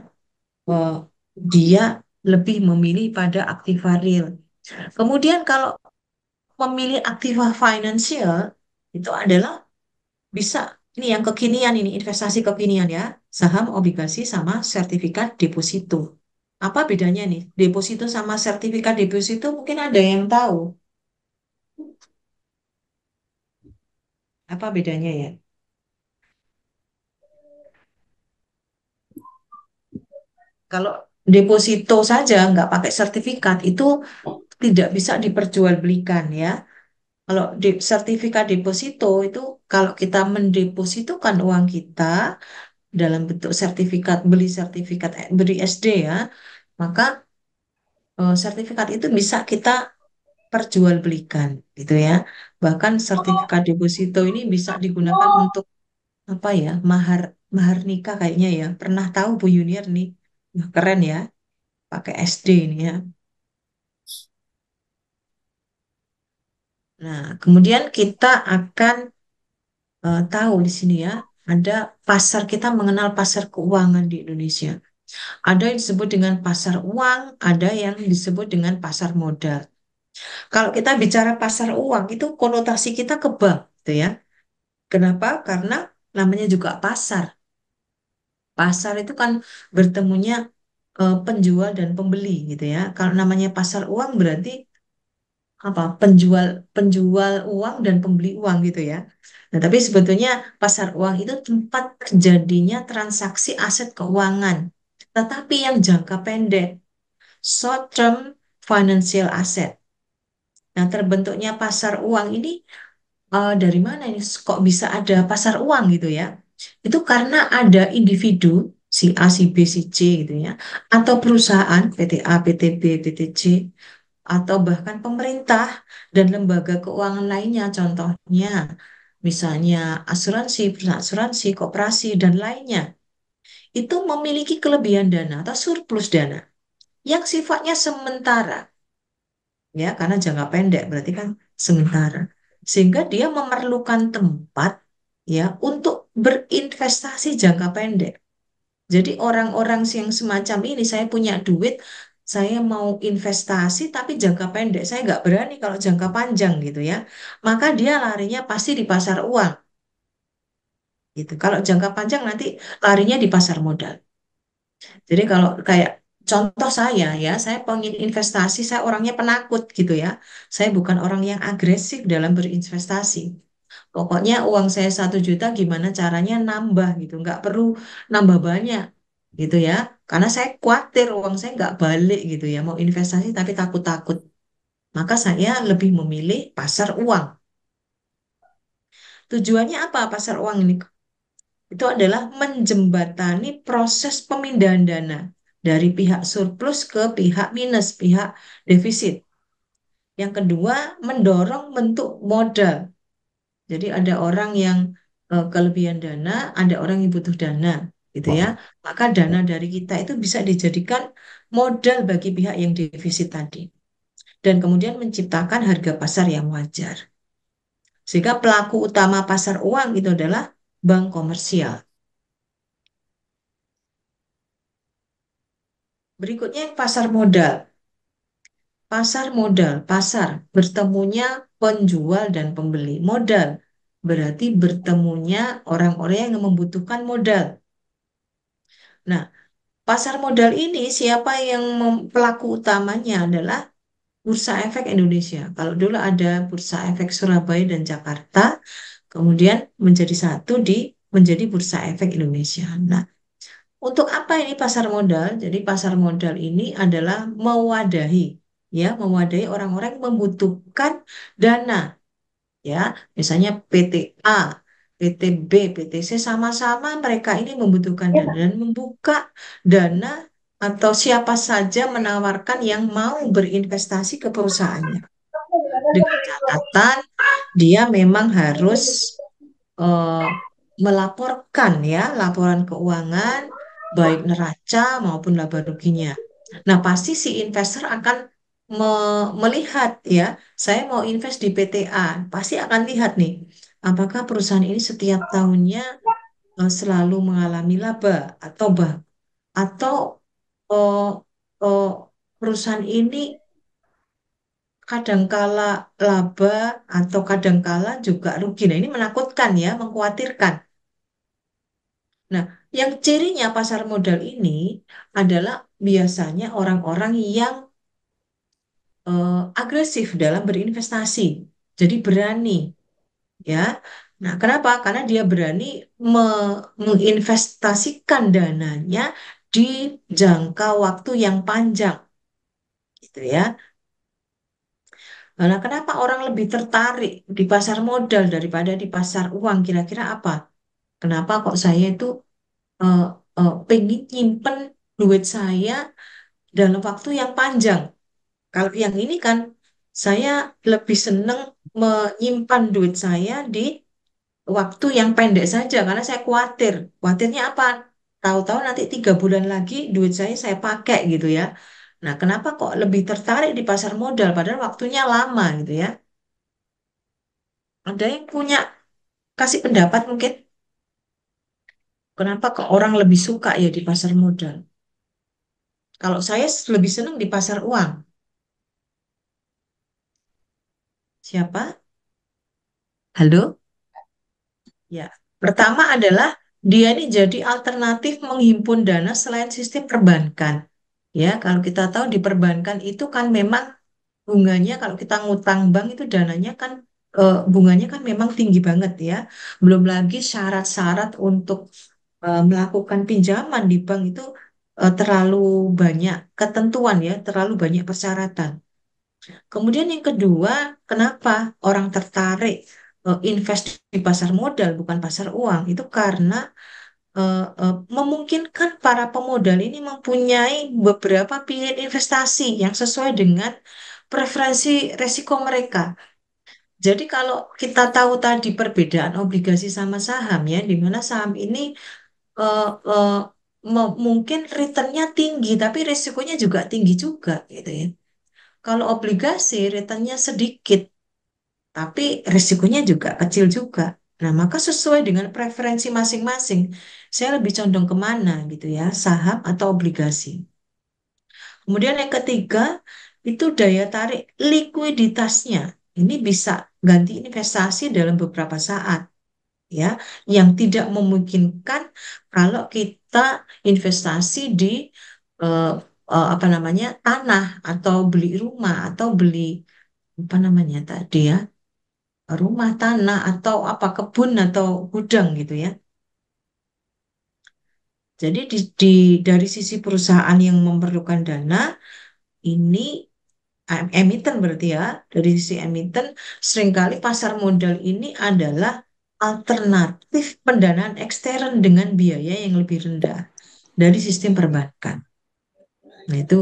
uh, dia lebih memilih pada aktiva real. Kemudian kalau memilih aktiva finansial itu adalah bisa ini yang kekinian ini investasi kekinian ya saham obligasi sama sertifikat deposito. Apa bedanya nih deposito sama sertifikat deposito mungkin ada yang tahu apa bedanya ya? Kalau deposito saja nggak pakai sertifikat itu tidak bisa diperjualbelikan ya. Kalau di sertifikat deposito itu kalau kita mendepositokan uang kita dalam bentuk sertifikat beli sertifikat eh, beri SD ya, maka eh, sertifikat itu bisa kita perjualbelikan gitu ya. Bahkan sertifikat deposito ini bisa digunakan untuk apa ya mahar mahar nikah kayaknya ya pernah tahu Bu Junior nih Wah, keren ya, pakai SD ini ya. Nah, kemudian kita akan uh, tahu di sini ya, ada pasar kita mengenal pasar keuangan di Indonesia. Ada yang disebut dengan pasar uang, ada yang disebut dengan pasar modal. Kalau kita bicara pasar uang, itu konotasi kita ke bank, gitu ya. Kenapa? Karena namanya juga pasar. Pasar itu kan bertemunya eh, penjual dan pembeli gitu ya. Kalau namanya pasar uang berarti apa? Penjual penjual uang dan pembeli uang gitu ya. Nah, tapi sebetulnya pasar uang itu tempat terjadinya transaksi aset keuangan. Tetapi yang jangka pendek, short term financial asset. Nah, terbentuknya pasar uang ini uh, dari mana ini kok bisa ada pasar uang gitu ya? Itu karena ada individu si A, si B, si C gitu ya, atau perusahaan PT PT A B PT C atau bahkan pemerintah dan lembaga keuangan lainnya, contohnya misalnya asuransi, perusahaan asuransi, kooperasi dan lainnya, itu memiliki kelebihan dana atau surplus dana yang sifatnya sementara. Ya, karena jangka pendek berarti kan sementara. Sehingga dia memerlukan tempat ya untuk berinvestasi jangka pendek. Jadi orang-orang yang semacam ini, saya punya duit, saya mau investasi tapi jangka pendek, saya nggak berani kalau jangka panjang gitu ya. Maka dia larinya pasti di pasar uang. Gitu. Kalau jangka panjang nanti larinya di pasar modal. Jadi kalau kayak contoh saya ya, saya pengin investasi, saya orangnya penakut gitu ya. Saya bukan orang yang agresif dalam berinvestasi. Pokoknya uang saya satu juta gimana caranya nambah gitu. Nggak perlu nambah banyak gitu ya. Karena saya khawatir uang saya nggak balik gitu ya. Mau investasi tapi takut-takut. Maka saya lebih memilih pasar uang. Tujuannya apa pasar uang ini? Itu adalah menjembatani proses pemindahan dana dari pihak surplus ke pihak minus, pihak defisit. Yang kedua, mendorong bentuk modal jadi ada orang yang uh, kelebihan dana, ada orang yang butuh dana, gitu ya. Maka dana dari kita itu bisa dijadikan modal bagi pihak yang defisit tadi. Dan kemudian menciptakan harga pasar yang wajar. Sehingga pelaku utama pasar uang itu adalah bank komersial. Berikutnya pasar modal. Pasar modal, pasar bertemunya penjual dan pembeli modal. Berarti bertemunya orang-orang yang membutuhkan modal. Nah, pasar modal ini siapa yang pelaku utamanya adalah Bursa Efek Indonesia. Kalau dulu ada Bursa Efek Surabaya dan Jakarta, kemudian menjadi satu di menjadi Bursa Efek Indonesia. Nah, untuk apa ini pasar modal? Jadi pasar modal ini adalah mewadahi ya memadai orang-orang yang membutuhkan dana ya misalnya PT PT A, B, PT C sama-sama mereka ini membutuhkan ya. dana dan membuka dana atau siapa saja menawarkan yang mau berinvestasi ke perusahaannya dengan catatan dia memang harus uh, melaporkan ya laporan keuangan baik neraca maupun laba ruginya. Nah pasti si investor akan me- melihat ya, saya mau invest di PTA, pasti akan lihat nih, apakah perusahaan ini setiap tahunnya eh, selalu mengalami laba atau bah atau oh oh perusahaan ini kadangkala laba atau kadangkala juga rugi. Nah, ini menakutkan ya, mengkhawatirkan. Nah, yang cirinya pasar modal ini adalah biasanya orang-orang yang uh, agresif dalam berinvestasi. Jadi berani. Ya. Nah, kenapa? Karena dia berani me menginvestasikan dananya di jangka waktu yang panjang. Gitu ya. Nah, kenapa orang lebih tertarik di pasar modal daripada di pasar uang? Kira-kira apa? Kenapa kok saya itu uh, uh, pengen nyimpen duit saya dalam waktu yang panjang? Kalau yang ini kan saya lebih seneng menyimpan duit saya di waktu yang pendek saja karena saya khawatir. Khawatirnya apa? Tahu-tahu nanti tiga bulan lagi duit saya saya pakai gitu ya. Nah, kenapa kok lebih tertarik di pasar modal padahal waktunya lama gitu ya? Ada yang punya kasih pendapat mungkin? Kenapa kok orang lebih suka ya di pasar modal? Kalau saya lebih senang di pasar uang. Siapa? Halo? Ya, pertama adalah dia ini jadi alternatif menghimpun dana selain sistem perbankan. Ya, kalau kita tahu di perbankan itu kan memang bunganya kalau kita ngutang bank itu dananya kan e, bunganya kan memang tinggi banget ya. Belum lagi syarat-syarat untuk e, melakukan pinjaman di bank itu e, terlalu banyak ketentuan ya, terlalu banyak persyaratan. Kemudian yang kedua, kenapa orang tertarik uh, invest di pasar modal bukan pasar uang? Itu karena uh, uh, memungkinkan para pemodal ini mempunyai beberapa pilihan investasi yang sesuai dengan preferensi risiko mereka. Jadi kalau kita tahu tadi perbedaan obligasi sama saham ya, di mana saham ini uh, uh, mungkin returnnya tinggi tapi risikonya juga tinggi juga gitu ya. Kalau obligasi returnnya sedikit, tapi risikonya juga kecil juga. Nah, maka sesuai dengan preferensi masing-masing, saya lebih condong kemana gitu ya, saham atau obligasi. Kemudian yang ketiga, itu daya tarik likuiditasnya. Ini bisa ganti investasi dalam beberapa saat ya, yang tidak memungkinkan kalau kita investasi di uh, uh, apa namanya tanah atau beli rumah atau beli apa namanya tadi ya rumah tanah atau apa kebun atau gudang gitu ya. Jadi di, di dari sisi perusahaan yang memerlukan dana ini emiten berarti ya dari sisi emiten seringkali pasar modal ini adalah alternatif pendanaan ekstern dengan biaya yang lebih rendah dari sistem perbankan. Nah, itu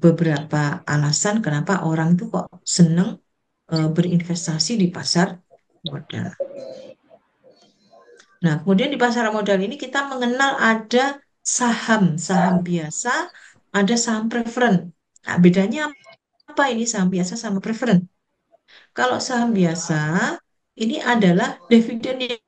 beberapa alasan kenapa orang itu kok seneng e, berinvestasi di pasar modal. Nah, kemudian di pasar modal ini kita mengenal ada saham, saham biasa, ada saham preferen. Nah, bedanya apa ini saham biasa sama preferen? Kalau saham biasa, ini adalah dividen yang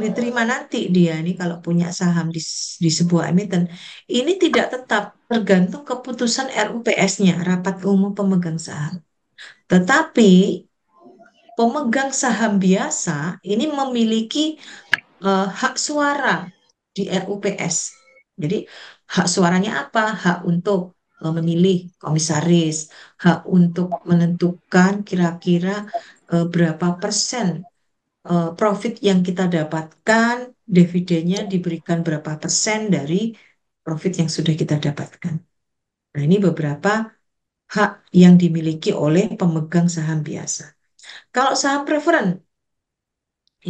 diterima nanti dia ini kalau punya saham di, di sebuah emiten ini tidak tetap tergantung keputusan RUPS-nya rapat umum pemegang saham. Tetapi pemegang saham biasa ini memiliki uh, hak suara di RUPS. Jadi hak suaranya apa? Hak untuk uh, memilih komisaris, hak untuk menentukan kira-kira uh, berapa persen uh, profit yang kita dapatkan, dividennya diberikan berapa persen dari profit yang sudah kita dapatkan. Nah, ini beberapa hak yang dimiliki oleh pemegang saham biasa. Kalau saham preferen,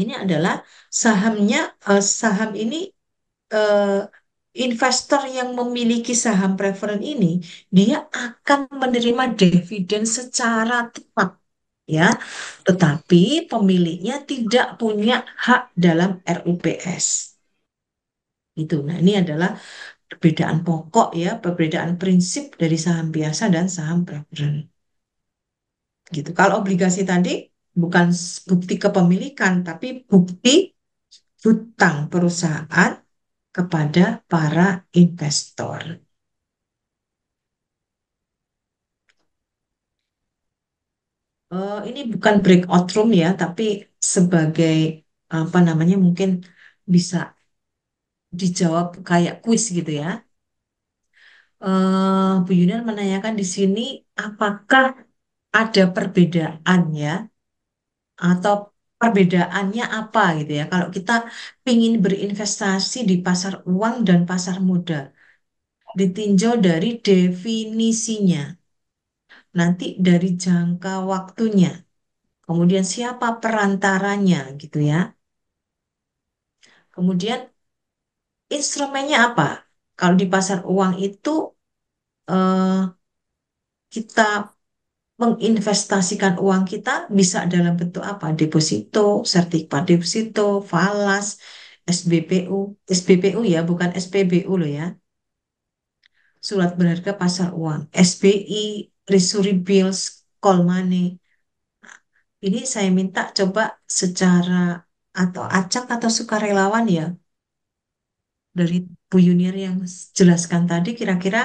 ini adalah sahamnya uh, saham ini uh, investor yang memiliki saham preferen ini dia akan menerima dividen secara tepat ya. Tetapi pemiliknya tidak punya hak dalam RUPS. Itu. Nah, ini adalah perbedaan pokok ya, perbedaan prinsip dari saham biasa dan saham preferen. Gitu. Kalau obligasi tadi bukan bukti kepemilikan tapi bukti hutang perusahaan kepada para investor. Uh, ini bukan breakout room ya, tapi sebagai apa namanya mungkin bisa dijawab kayak kuis gitu ya. Uh, Bu Yunan menanyakan di sini apakah ada perbedaannya atau perbedaannya apa gitu ya kalau kita ingin berinvestasi di pasar uang dan pasar modal ditinjau dari definisinya nanti dari jangka waktunya. Kemudian siapa perantaranya gitu ya. Kemudian instrumennya apa? Kalau di pasar uang itu eh, kita menginvestasikan uang kita bisa dalam bentuk apa? Deposito, sertifikat deposito, falas, SBPU, SBPU ya, bukan SPBU loh ya. Surat berharga pasar uang, SBI, treasury bills, call money. ini saya minta coba secara atau acak atau sukarelawan ya dari Bu Yunir yang jelaskan tadi kira-kira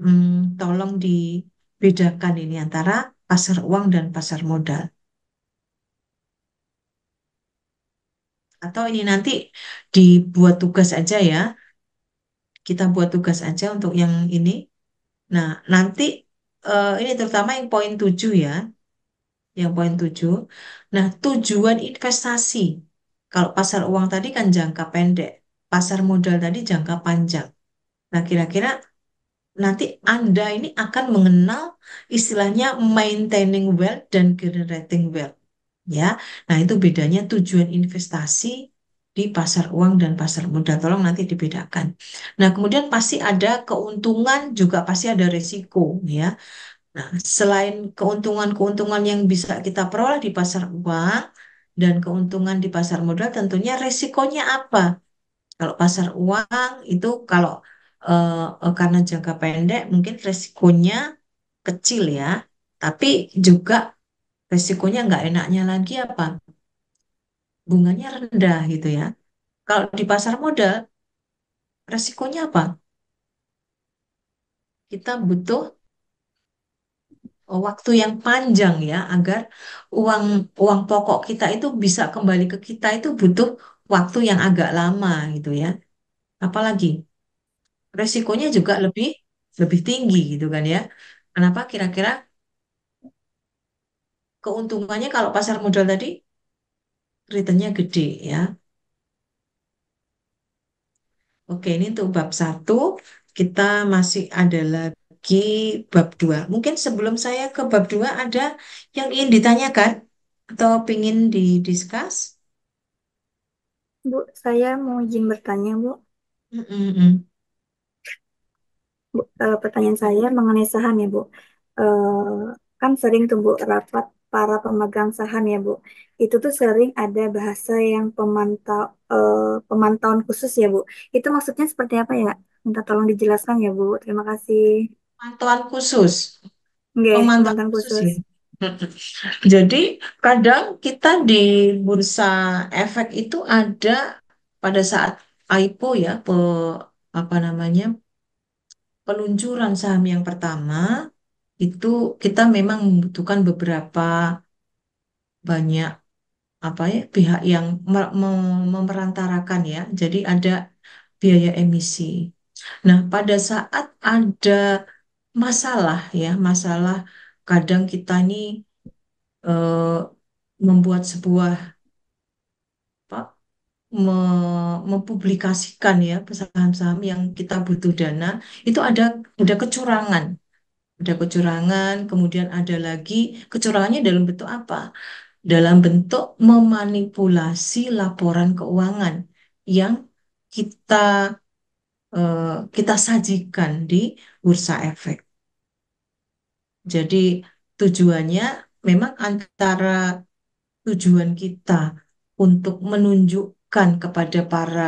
hmm, tolong dibedakan ini antara pasar uang dan pasar modal. Atau ini nanti dibuat tugas aja ya. Kita buat tugas aja untuk yang ini. Nah, nanti uh, ini terutama yang poin 7 ya. Yang poin 7. Nah, tujuan investasi. Kalau pasar uang tadi kan jangka pendek, pasar modal tadi jangka panjang. Nah, kira-kira nanti Anda ini akan mengenal istilahnya maintaining wealth dan generating wealth. Ya, nah itu bedanya tujuan investasi di pasar uang dan pasar modal. Tolong nanti dibedakan. Nah, kemudian pasti ada keuntungan juga pasti ada resiko ya. Nah, selain keuntungan-keuntungan yang bisa kita peroleh di pasar uang dan keuntungan di pasar modal tentunya resikonya apa? Kalau pasar uang itu kalau eh, eh karena jangka pendek mungkin resikonya kecil ya, tapi juga resikonya nggak enaknya lagi apa? bunganya rendah gitu ya. Kalau di pasar modal, resikonya apa? Kita butuh waktu yang panjang ya agar uang uang pokok kita itu bisa kembali ke kita itu butuh waktu yang agak lama gitu ya. Apalagi resikonya juga lebih lebih tinggi gitu kan ya. Kenapa kira-kira keuntungannya kalau pasar modal tadi returnnya gede ya. Oke, ini untuk bab satu kita masih ada lagi bab dua Mungkin sebelum saya ke bab dua ada yang ingin ditanyakan atau ingin didiskus? Bu, saya mau izin bertanya, Bu. Mm -mm. Bu, eh, pertanyaan saya mengenai saham ya, Bu. Uh, kan sering tumbuh rapat para pemegang saham ya Bu, itu tuh sering ada bahasa yang pemantau uh, pemantauan khusus ya Bu. Itu maksudnya seperti apa ya? Minta tolong dijelaskan ya Bu. Terima kasih. Pemantauan khusus. nggak? Pemantauan pemantauan khusus khusus. ya. [laughs] Jadi kadang kita di bursa efek itu ada pada saat IPO ya, pe- apa namanya peluncuran saham yang pertama itu kita memang membutuhkan beberapa banyak apa ya pihak yang memerantarakan ya. Jadi ada biaya emisi. Nah, pada saat ada masalah ya, masalah kadang kita ini eh, membuat sebuah apa, mempublikasikan ya saham-saham yang kita butuh dana itu ada ada kecurangan ada kecurangan, kemudian ada lagi kecurangannya dalam bentuk apa? Dalam bentuk memanipulasi laporan keuangan yang kita eh, kita sajikan di bursa efek. Jadi tujuannya memang antara tujuan kita untuk menunjukkan kepada para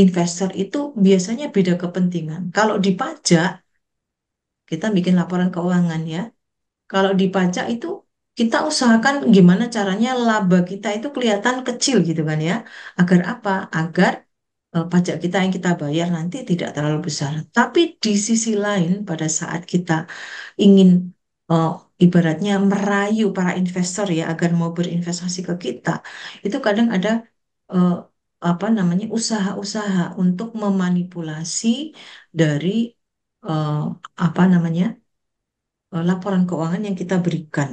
investor itu biasanya beda kepentingan. Kalau dipajak kita bikin laporan keuangan ya. Kalau di pajak itu kita usahakan gimana caranya laba kita itu kelihatan kecil gitu kan ya. Agar apa? Agar e, pajak kita yang kita bayar nanti tidak terlalu besar. Tapi di sisi lain pada saat kita ingin e, ibaratnya merayu para investor ya agar mau berinvestasi ke kita, itu kadang ada e, apa namanya usaha-usaha untuk memanipulasi dari uh, apa namanya uh, laporan keuangan yang kita berikan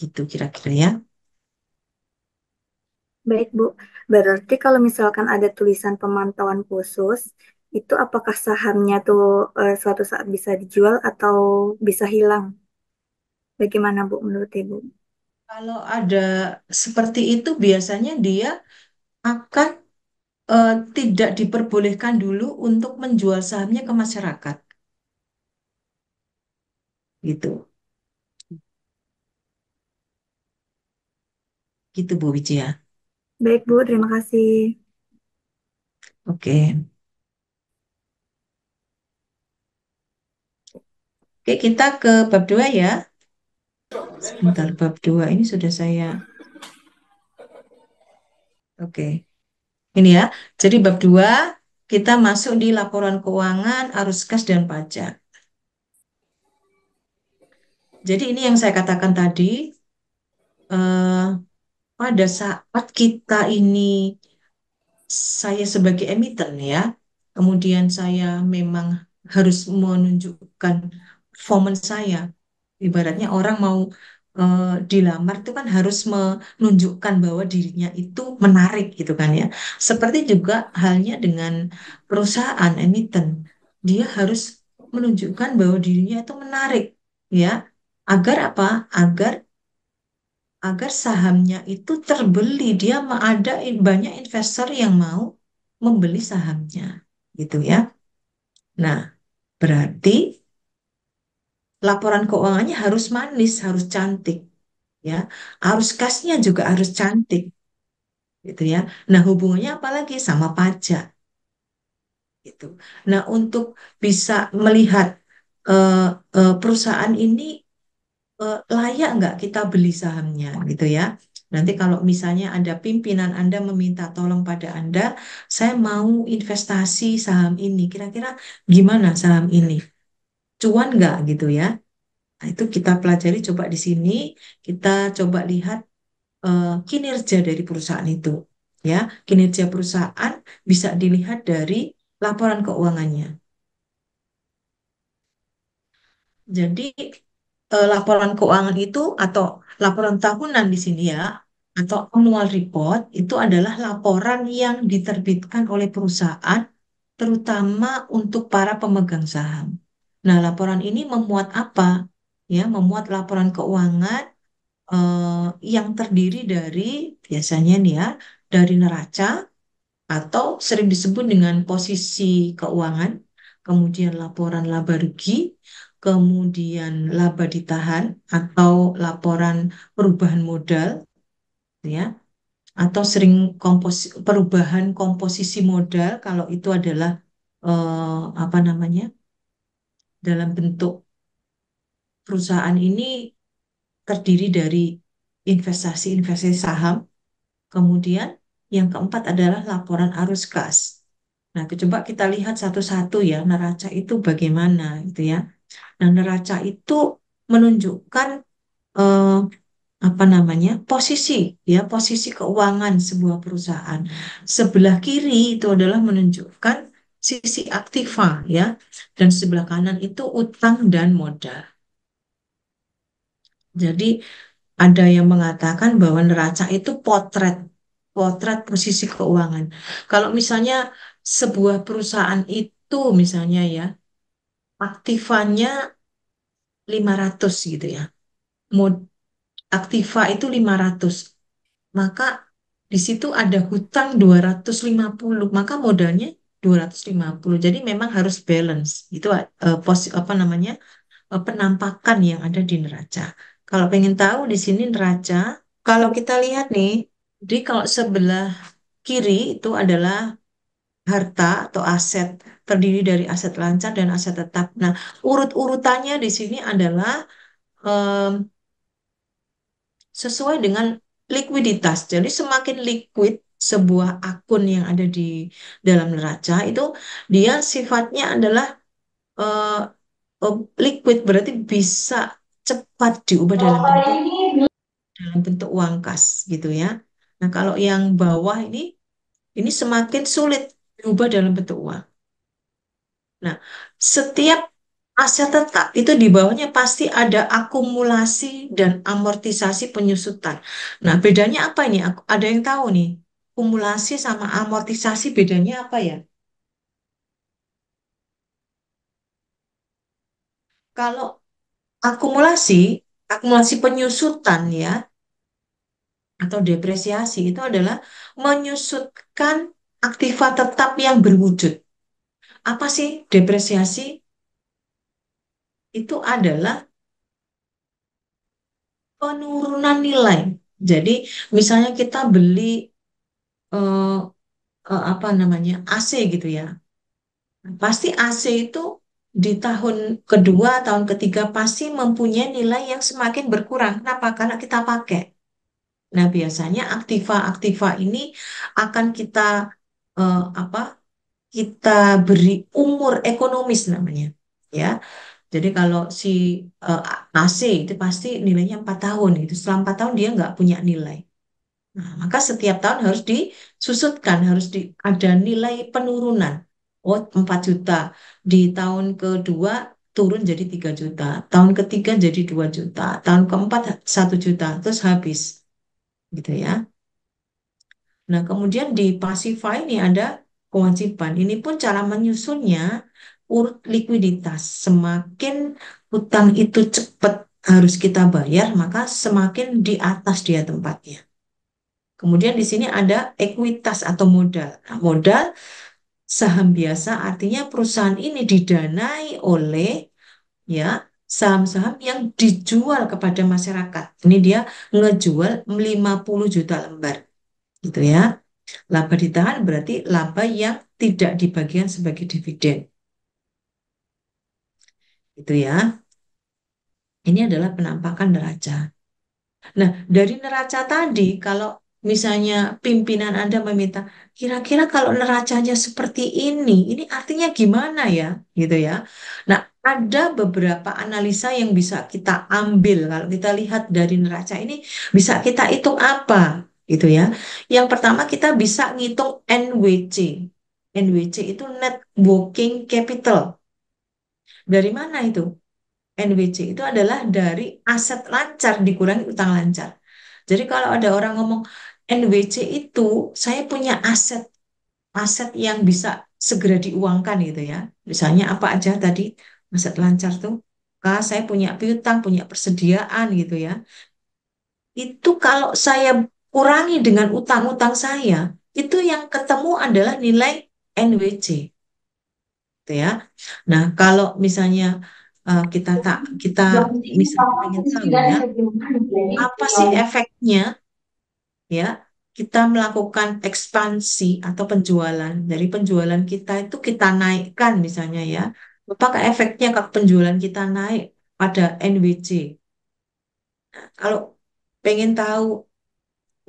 gitu kira-kira ya baik Bu berarti kalau misalkan ada tulisan pemantauan khusus itu apakah sahamnya tuh uh, suatu saat bisa dijual atau bisa hilang bagaimana Bu menurut Ibu kalau ada seperti itu biasanya dia akan uh, tidak diperbolehkan dulu untuk menjual sahamnya ke masyarakat. Gitu. Gitu Bu Wijaya. Baik Bu, terima kasih. Oke. Oke, kita ke bab 2 ya. Sebentar, bab 2 ini sudah saya... Oke ini ya. Jadi bab 2 kita masuk di laporan keuangan, arus kas dan pajak. Jadi ini yang saya katakan tadi eh, pada saat kita ini saya sebagai emiten ya, kemudian saya memang harus menunjukkan performance saya. Ibaratnya orang mau uh, dilamar itu kan harus menunjukkan bahwa dirinya itu menarik gitu kan ya. Seperti juga halnya dengan perusahaan emiten, dia harus menunjukkan bahwa dirinya itu menarik ya. Agar apa? Agar agar sahamnya itu terbeli, dia ada banyak investor yang mau membeli sahamnya gitu ya. Nah, berarti laporan keuangannya harus manis, harus cantik, ya. Arus kasnya juga harus cantik, gitu ya. Nah hubungannya apalagi sama pajak, gitu. Nah untuk bisa melihat uh, uh, perusahaan ini uh, layak nggak kita beli sahamnya, gitu ya. Nanti kalau misalnya ada pimpinan Anda meminta tolong pada Anda, saya mau investasi saham ini, kira-kira gimana saham ini? cuan nggak gitu ya. Nah, itu kita pelajari coba di sini, kita coba lihat uh, kinerja dari perusahaan itu. Ya, kinerja perusahaan bisa dilihat dari laporan keuangannya. Jadi uh, laporan keuangan itu atau laporan tahunan di sini ya atau annual report itu adalah laporan yang diterbitkan oleh perusahaan terutama untuk para pemegang saham. Nah, laporan ini memuat apa? Ya, memuat laporan keuangan eh, yang terdiri dari biasanya nih ya, dari neraca atau sering disebut dengan posisi keuangan, kemudian laporan laba rugi, kemudian laba ditahan atau laporan perubahan modal ya atau sering kompos perubahan komposisi modal kalau itu adalah eh, apa namanya? dalam bentuk perusahaan ini terdiri dari investasi-investasi saham, kemudian yang keempat adalah laporan arus kas. Nah, coba kita lihat satu-satu ya neraca itu bagaimana gitu ya. Nah, neraca itu menunjukkan eh, apa namanya posisi ya posisi keuangan sebuah perusahaan. Sebelah kiri itu adalah menunjukkan sisi aktiva ya dan sebelah kanan itu utang dan modal. Jadi ada yang mengatakan bahwa neraca itu potret potret posisi keuangan. Kalau misalnya sebuah perusahaan itu misalnya ya aktifannya 500 gitu ya. Mod aktiva itu 500. Maka di situ ada hutang 250, maka modalnya 250. Jadi memang harus balance. Itu uh, pos apa namanya? Uh, penampakan yang ada di neraca. Kalau pengen tahu di sini neraca, kalau kita lihat nih, di kalau sebelah kiri itu adalah harta atau aset terdiri dari aset lancar dan aset tetap. Nah, urut-urutannya di sini adalah um, sesuai dengan likuiditas. Jadi semakin liquid sebuah akun yang ada di dalam neraca itu dia sifatnya adalah uh, liquid berarti bisa cepat diubah dalam oh, bentuk dalam bentuk uang kas gitu ya. Nah, kalau yang bawah ini ini semakin sulit diubah dalam bentuk uang. Nah, setiap aset tetap itu di bawahnya pasti ada akumulasi dan amortisasi penyusutan. Nah, bedanya apa ini? Ada yang tahu nih? kumulasi sama amortisasi bedanya apa ya? Kalau akumulasi, akumulasi penyusutan ya, atau depresiasi itu adalah menyusutkan aktiva tetap yang berwujud. Apa sih depresiasi? Itu adalah penurunan nilai. Jadi misalnya kita beli uh, uh, apa namanya AC gitu ya. Pasti AC itu di tahun kedua, tahun ketiga pasti mempunyai nilai yang semakin berkurang. Kenapa? Karena kita pakai. Nah, biasanya aktiva-aktiva ini akan kita uh, apa? Kita beri umur ekonomis namanya, ya. Jadi kalau si uh, AC itu pasti nilainya empat tahun itu Selama empat tahun dia nggak punya nilai. Nah, maka setiap tahun harus disusutkan, harus di, ada nilai penurunan. Oh, 4 juta. Di tahun kedua turun jadi 3 juta. Tahun ketiga jadi 2 juta. Tahun keempat 1 juta. Terus habis. Gitu ya. Nah, kemudian di pasifai ini ada kewajiban. Ini pun cara menyusunnya urut likuiditas. Semakin hutang itu cepat harus kita bayar, maka semakin di atas dia tempatnya. Kemudian di sini ada ekuitas atau modal. Nah, modal saham biasa artinya perusahaan ini didanai oleh ya saham-saham yang dijual kepada masyarakat. Ini dia ngejual 50 juta lembar. Gitu ya. Laba ditahan berarti laba yang tidak dibagikan sebagai dividen. Gitu ya. Ini adalah penampakan neraca. Nah, dari neraca tadi kalau misalnya pimpinan Anda meminta, kira-kira kalau neracanya seperti ini, ini artinya gimana ya? Gitu ya. Nah, ada beberapa analisa yang bisa kita ambil kalau kita lihat dari neraca ini bisa kita hitung apa gitu ya. Yang pertama kita bisa ngitung NWC. NWC itu net working capital. Dari mana itu? NWC itu adalah dari aset lancar dikurangi utang lancar. Jadi kalau ada orang ngomong NWC itu saya punya aset aset yang bisa segera diuangkan gitu ya. Misalnya apa aja tadi aset lancar tuh, K, saya punya piutang, punya persediaan gitu ya. Itu kalau saya kurangi dengan utang-utang saya, itu yang ketemu adalah nilai NWC. Gitu ya. Nah, kalau misalnya uh, kita tak kita misalnya pengen tahu ya, apa ya. sih efeknya ya kita melakukan ekspansi atau penjualan dari penjualan kita itu kita naikkan misalnya ya apakah efeknya ke penjualan kita naik pada NWC nah, kalau pengen tahu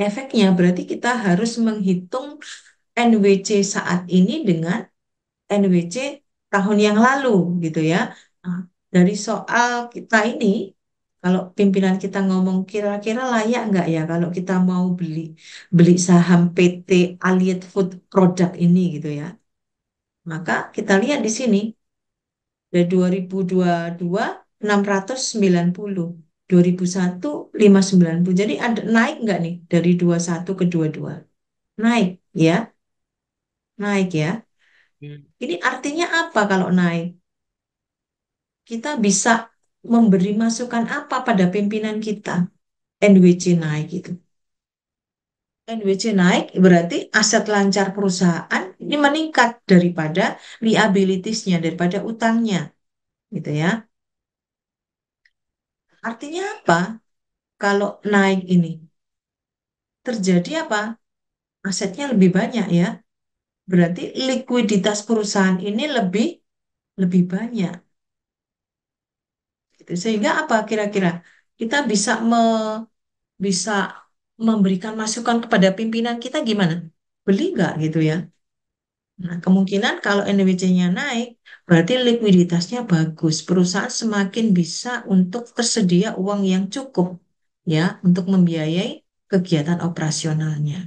efeknya berarti kita harus menghitung NWC saat ini dengan NWC tahun yang lalu gitu ya nah, dari soal kita ini kalau pimpinan kita ngomong kira-kira layak nggak ya kalau kita mau beli beli saham PT Allied Food Product ini gitu ya. Maka kita lihat di sini dari 2022 690, 2001 590. Jadi ada naik nggak nih dari 21 ke 22? Naik ya. Naik ya. Hmm. Ini artinya apa kalau naik? Kita bisa memberi masukan apa pada pimpinan kita? NWC naik gitu. NWC naik berarti aset lancar perusahaan ini meningkat daripada liabilitiesnya, daripada utangnya. Gitu ya. Artinya apa? Kalau naik ini terjadi apa? Asetnya lebih banyak ya. Berarti likuiditas perusahaan ini lebih lebih banyak gitu. Sehingga apa kira-kira kita bisa me, bisa memberikan masukan kepada pimpinan kita gimana? Beli nggak gitu ya? Nah, kemungkinan kalau NWC-nya naik, berarti likuiditasnya bagus. Perusahaan semakin bisa untuk tersedia uang yang cukup ya untuk membiayai kegiatan operasionalnya.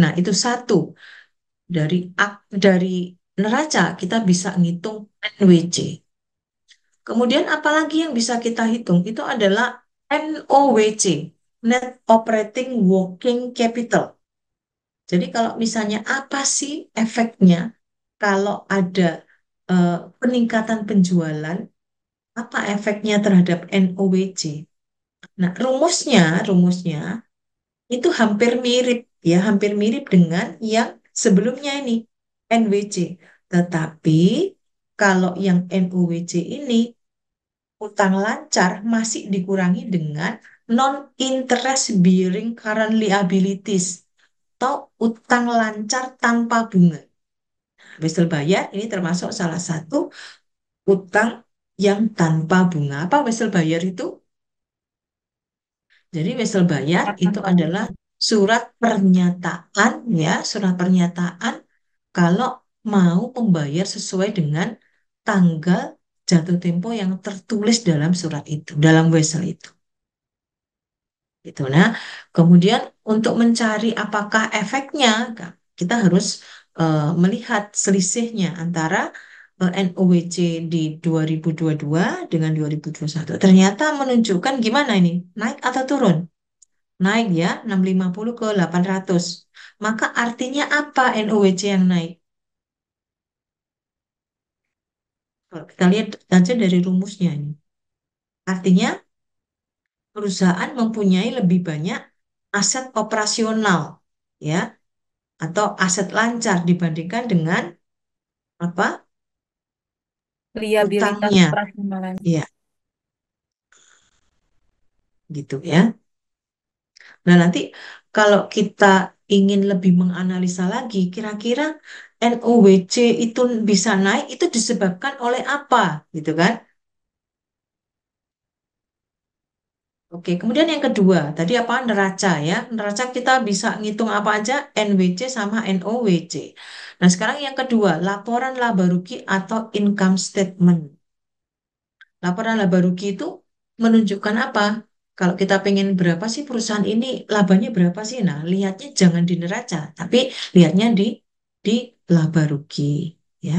Nah, itu satu. Dari dari neraca kita bisa ngitung NWC. Kemudian apalagi yang bisa kita hitung itu adalah NOWC, Net Operating Working Capital. Jadi kalau misalnya apa sih efeknya kalau ada uh, peningkatan penjualan, apa efeknya terhadap NOWC? Nah, rumusnya, rumusnya itu hampir mirip ya, hampir mirip dengan yang sebelumnya ini NWC. Tetapi kalau yang NOWC ini utang lancar masih dikurangi dengan non-interest bearing current liabilities atau utang lancar tanpa bunga. Habis Bayar ini termasuk salah satu utang yang tanpa bunga. Apa wesel bayar itu? Jadi wesel bayar itu adalah surat pernyataan ya, surat pernyataan kalau mau membayar sesuai dengan tanggal jatuh tempo yang tertulis dalam surat itu, dalam wesel itu. Gitu. Nah, kemudian untuk mencari apakah efeknya, kita harus uh, melihat selisihnya antara uh, eh, NOWC di 2022 dengan 2021. Ternyata menunjukkan gimana ini, naik atau turun? Naik ya, 650 ke 800. Maka artinya apa NOWC yang naik? Kalau kita lihat saja dari rumusnya ini. Artinya perusahaan mempunyai lebih banyak aset operasional ya atau aset lancar dibandingkan dengan apa? liabilitas utangnya. operasional. Iya. Gitu ya. Nah, nanti kalau kita ingin lebih menganalisa lagi, kira-kira NOWC itu bisa naik itu disebabkan oleh apa gitu kan? Oke, kemudian yang kedua, tadi apa neraca ya? Neraca kita bisa ngitung apa aja NWC sama NOWC. Nah, sekarang yang kedua, laporan laba rugi atau income statement. Laporan laba rugi itu menunjukkan apa? Kalau kita pengen berapa sih perusahaan ini labanya berapa sih? Nah, lihatnya jangan di neraca, tapi lihatnya di di laba rugi ya.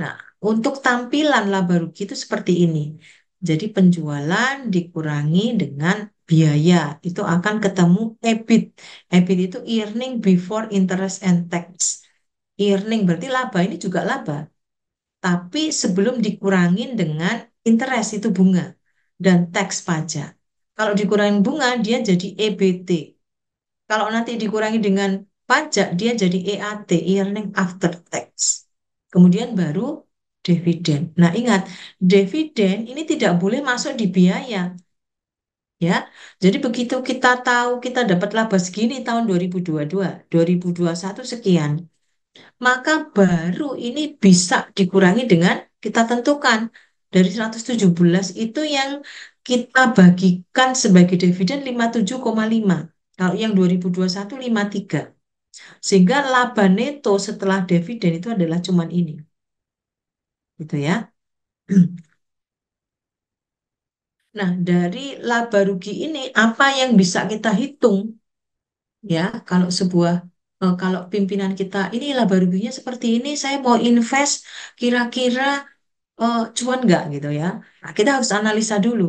Nah, untuk tampilan laba rugi itu seperti ini. Jadi penjualan dikurangi dengan biaya itu akan ketemu EBIT. EBIT itu earning before interest and tax. Earning berarti laba ini juga laba. Tapi sebelum dikurangin dengan interest itu bunga dan tax pajak. Kalau dikurangin bunga dia jadi EBT. Kalau nanti dikurangi dengan pajak dia jadi EAT, earning after tax. Kemudian baru dividen. Nah, ingat, dividen ini tidak boleh masuk di biaya. Ya. Jadi begitu kita tahu kita dapat laba segini tahun 2022, 2021 sekian. Maka baru ini bisa dikurangi dengan kita tentukan dari 117 itu yang kita bagikan sebagai dividen 57,5. Kalau yang 2021 53. Sehingga laba neto setelah dividen itu adalah cuman ini. Gitu ya. [clears throat] Nah, dari laba rugi ini apa yang bisa kita hitung? Ya, kalau sebuah eh, kalau pimpinan kita ini laba ruginya seperti ini, saya mau invest kira-kira uh, cuan nggak gitu ya. Nah, kita harus analisa dulu.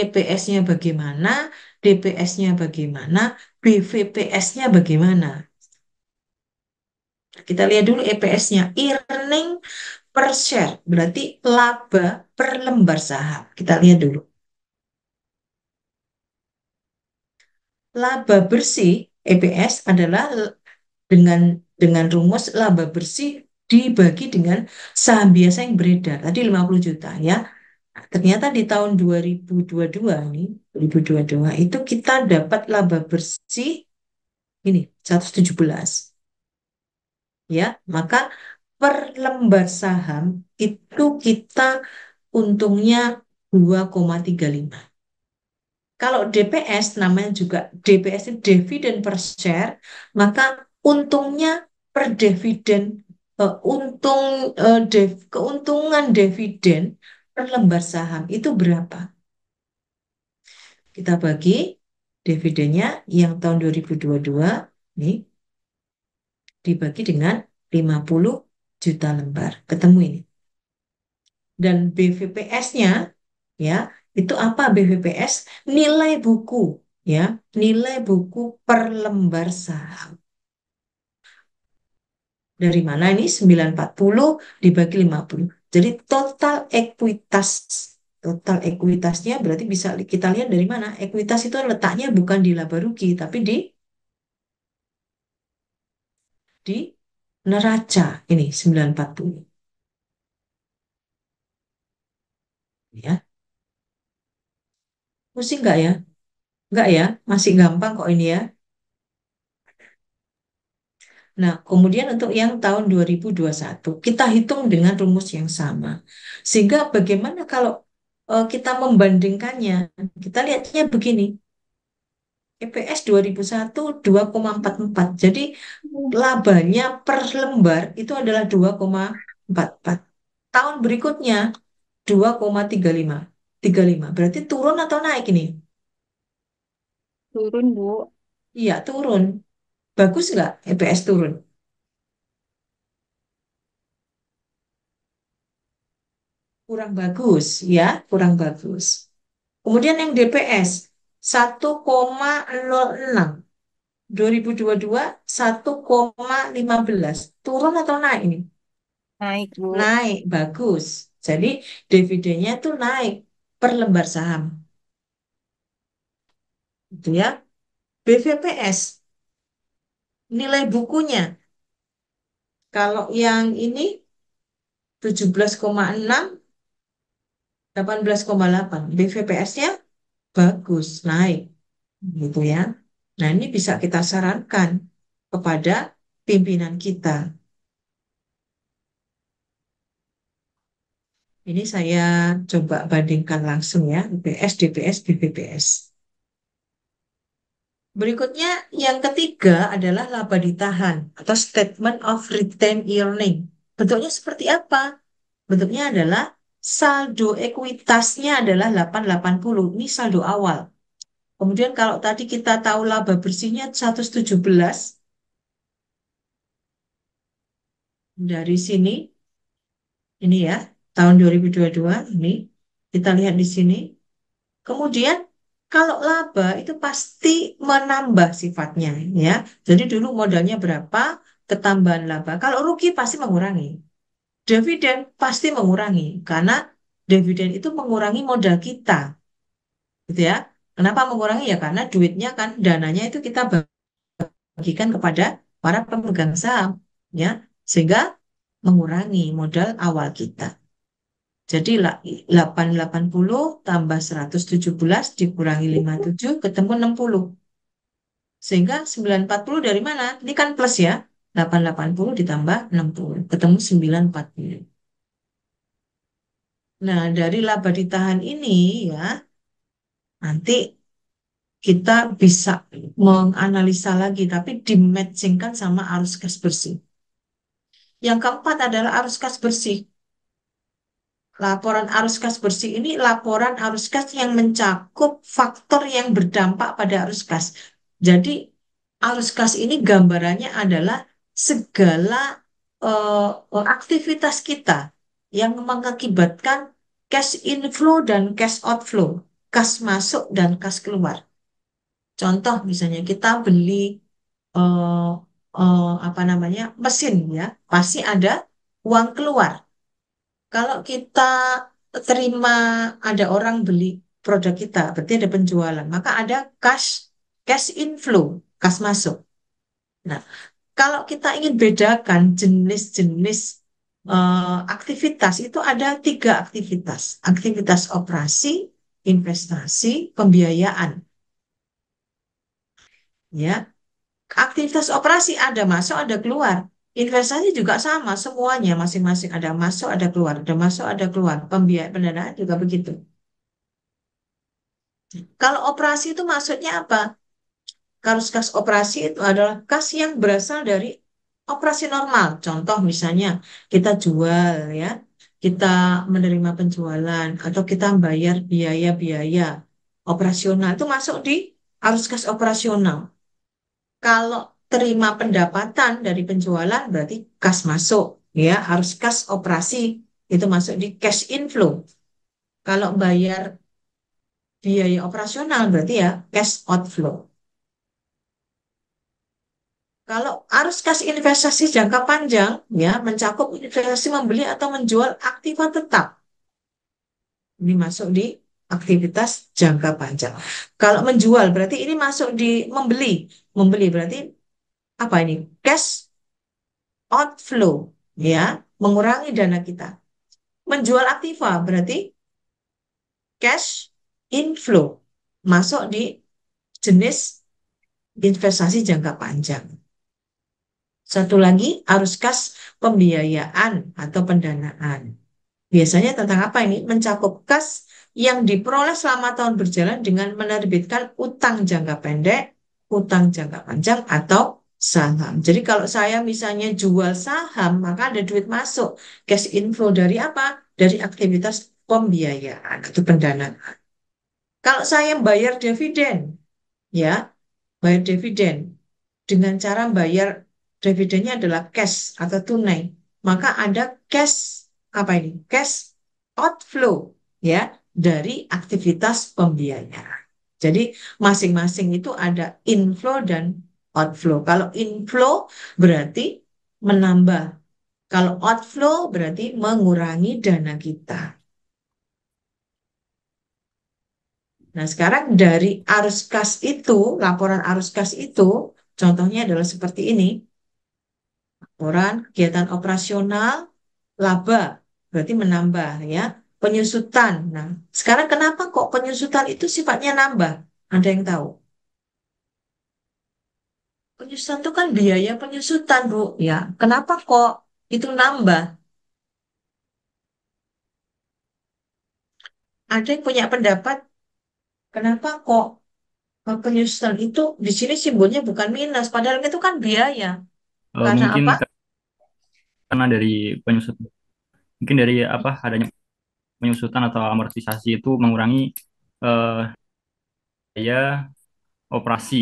EPS-nya bagaimana, DPS-nya bagaimana, BVPS-nya bagaimana kita lihat dulu EPS-nya, earning per share, berarti laba per lembar saham. Kita lihat dulu. Laba bersih EPS adalah dengan dengan rumus laba bersih dibagi dengan saham biasa yang beredar. Tadi 50 juta ya. Nah, ternyata di tahun 2022 nih, 2022 itu kita dapat laba bersih ini 117 ya maka per lembar saham itu kita untungnya 2,35. Kalau DPS namanya juga DPS itu dividen per share, maka untungnya per dividen uh, eh, untung uh, dev, keuntungan dividen per lembar saham itu berapa? Kita bagi dividennya yang tahun 2022 nih dibagi dengan 50 juta lembar. Ketemu ini. Dan BVPS-nya ya, itu apa BVPS? Nilai buku ya, nilai buku per lembar saham. Dari mana ini? 940 dibagi 50. Jadi total ekuitas total ekuitasnya berarti bisa kita lihat dari mana. Ekuitas itu letaknya bukan di laba rugi tapi di di neraca ini 940. Ya. Pusing nggak ya? Nggak ya? Masih gampang kok ini ya. Nah, kemudian untuk yang tahun 2021, kita hitung dengan rumus yang sama. Sehingga bagaimana kalau eh, kita membandingkannya, kita lihatnya begini. EPS 2001 2,44. Jadi labanya per lembar itu adalah 2,44. Tahun berikutnya 2,35. 35. Berarti turun atau naik ini? Turun, Bu. Iya, turun. Bagus nggak EPS turun? Kurang bagus, ya, kurang bagus. Kemudian yang DPS, 1,06. 2022 1,15. Turun atau naik ini? Naik, Bu. Naik, bagus. Jadi dividennya tuh naik per lembar saham. Itu ya. BVPS nilai bukunya kalau yang ini 17,6 18,8 BVPS-nya bagus, naik. Gitu ya. Nah, ini bisa kita sarankan kepada pimpinan kita. Ini saya coba bandingkan langsung ya, BPS, DPS, BPPS. Berikutnya, yang ketiga adalah laba ditahan atau statement of retained earning. Bentuknya seperti apa? Bentuknya adalah saldo ekuitasnya adalah 880, ini saldo awal. Kemudian kalau tadi kita tahu laba bersihnya 117, dari sini, ini ya, tahun 2022, ini, kita lihat di sini. Kemudian kalau laba itu pasti menambah sifatnya ya. Jadi dulu modalnya berapa, ketambahan laba. Kalau rugi pasti mengurangi dividen pasti mengurangi karena dividen itu mengurangi modal kita. Gitu ya. Kenapa mengurangi ya? Karena duitnya kan dananya itu kita bagikan kepada para pemegang saham ya, sehingga mengurangi modal awal kita. Jadi 880 tambah 117 dikurangi 57 ketemu 60. Sehingga 940 dari mana? Ini kan plus ya. 880 ditambah 60, ketemu 940. Nah, dari laba ditahan ini ya, nanti kita bisa menganalisa lagi, tapi dimatchingkan sama arus kas bersih. Yang keempat adalah arus kas bersih. Laporan arus kas bersih ini laporan arus kas yang mencakup faktor yang berdampak pada arus kas. Jadi arus kas ini gambarannya adalah segala uh, aktivitas kita yang mengakibatkan cash inflow dan cash outflow, kas masuk dan kas keluar. Contoh misalnya kita beli uh, uh, apa namanya mesin ya, pasti ada uang keluar. Kalau kita terima ada orang beli produk kita, berarti ada penjualan, maka ada cash cash inflow, kas masuk. Nah, kalau kita ingin bedakan jenis-jenis uh, aktivitas itu ada tiga aktivitas. Aktivitas operasi, investasi, pembiayaan. Ya, aktivitas operasi ada masuk, ada keluar. Investasi juga sama semuanya masing-masing ada masuk, ada keluar, ada masuk, ada keluar. Pembiayaan pendanaan juga begitu. Kalau operasi itu maksudnya apa? kasus kas operasi itu adalah kas yang berasal dari operasi normal. Contoh misalnya kita jual ya, kita menerima penjualan atau kita bayar biaya-biaya operasional itu masuk di arus kas operasional. Kalau terima pendapatan dari penjualan berarti kas masuk ya arus kas operasi itu masuk di cash inflow kalau bayar biaya operasional berarti ya cash outflow kalau arus kas investasi jangka panjang, ya mencakup investasi membeli atau menjual aktiva tetap. Ini masuk di aktivitas jangka panjang. Kalau menjual berarti ini masuk di membeli. Membeli berarti apa ini? Cash outflow, ya, mengurangi dana kita. Menjual aktiva berarti cash inflow, masuk di jenis investasi jangka panjang. Satu lagi, arus kas pembiayaan atau pendanaan. Biasanya tentang apa ini? Mencakup kas yang diperoleh selama tahun berjalan dengan menerbitkan utang jangka pendek, utang jangka panjang, atau saham. Jadi kalau saya misalnya jual saham, maka ada duit masuk. Cash inflow dari apa? Dari aktivitas pembiayaan atau pendanaan. Kalau saya bayar dividen, ya, bayar dividen dengan cara bayar dividennya adalah cash atau tunai, maka ada cash apa ini? Cash outflow ya dari aktivitas pembiayaan. Jadi masing-masing itu ada inflow dan outflow. Kalau inflow berarti menambah. Kalau outflow berarti mengurangi dana kita. Nah, sekarang dari arus kas itu, laporan arus kas itu, contohnya adalah seperti ini laporan kegiatan operasional, laba, berarti menambah ya. Penyusutan. Nah, sekarang kenapa kok penyusutan itu sifatnya nambah? Ada yang tahu? Penyusutan itu kan biaya penyusutan, Bu, ya. Kenapa kok itu nambah? Ada yang punya pendapat kenapa kok penyusutan itu di sini simbolnya bukan minus, padahal itu kan biaya. Oh, Karena mungkin apa? karena dari penyusutan mungkin dari apa adanya penyusutan atau amortisasi itu mengurangi eh, biaya operasi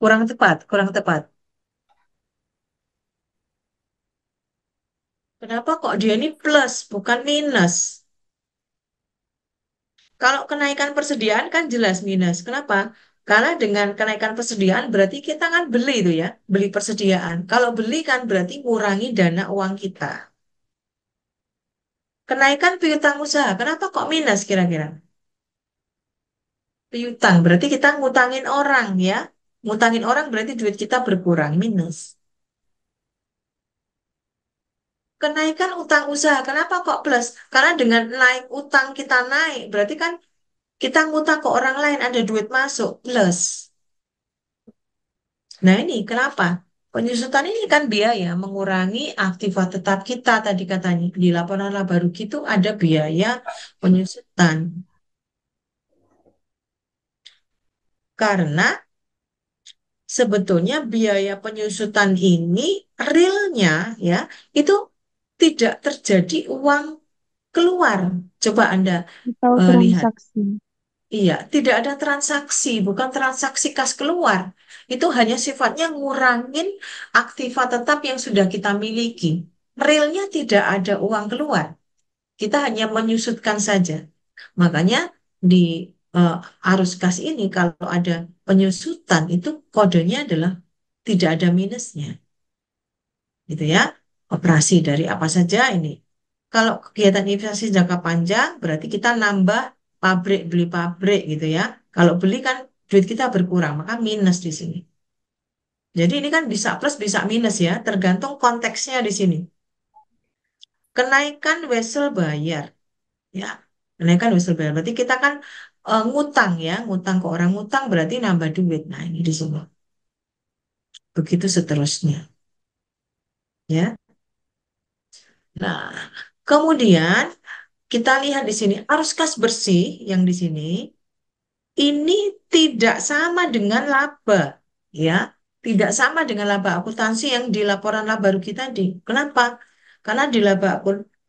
kurang tepat, kurang tepat. Kenapa kok dia ini plus, bukan minus? Kalau kenaikan persediaan kan jelas minus. Kenapa? Karena dengan kenaikan persediaan berarti kita kan beli itu ya, beli persediaan. Kalau beli kan berarti ngurangi dana uang kita. Kenaikan piutang usaha, kenapa kok minus kira-kira? Piutang berarti kita ngutangin orang ya. Ngutangin orang berarti duit kita berkurang, minus. Kenaikan utang usaha, kenapa kok plus? Karena dengan naik utang kita naik, berarti kan kita ngutang ke orang lain ada duit masuk plus. Nah ini kenapa? Penyusutan ini kan biaya mengurangi aktiva tetap kita tadi katanya di laporan laba rugi itu ada biaya penyusutan. Karena sebetulnya biaya penyusutan ini realnya ya itu tidak terjadi uang keluar. Coba Anda uh, lihat. Iya, tidak ada transaksi, bukan transaksi kas keluar. Itu hanya sifatnya ngurangin aktiva tetap yang sudah kita miliki. Realnya tidak ada uang keluar. Kita hanya menyusutkan saja. Makanya di uh, arus kas ini kalau ada penyusutan itu kodenya adalah tidak ada minusnya. Gitu ya. Operasi dari apa saja ini. Kalau kegiatan investasi jangka panjang berarti kita nambah pabrik beli pabrik gitu ya. Kalau beli kan duit kita berkurang, maka minus di sini. Jadi ini kan bisa plus bisa minus ya, tergantung konteksnya di sini. Kenaikan wesel bayar, ya kenaikan wesel bayar. Berarti kita kan e, ngutang ya, ngutang ke orang ngutang berarti nambah duit. Nah ini di sini. Begitu seterusnya. Ya. Nah, kemudian kita lihat di sini arus kas bersih yang di sini ini tidak sama dengan laba ya tidak sama dengan laba akuntansi yang di laporan laba rugi tadi kenapa karena di laba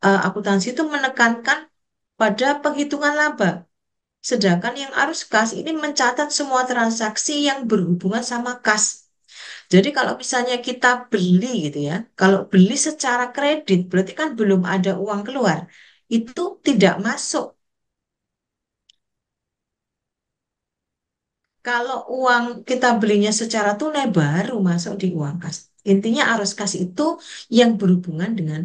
e, akuntansi itu menekankan pada penghitungan laba sedangkan yang arus kas ini mencatat semua transaksi yang berhubungan sama kas jadi kalau misalnya kita beli gitu ya, kalau beli secara kredit berarti kan belum ada uang keluar itu tidak masuk. Kalau uang kita belinya secara tunai baru masuk di uang kas. Intinya arus kas itu yang berhubungan dengan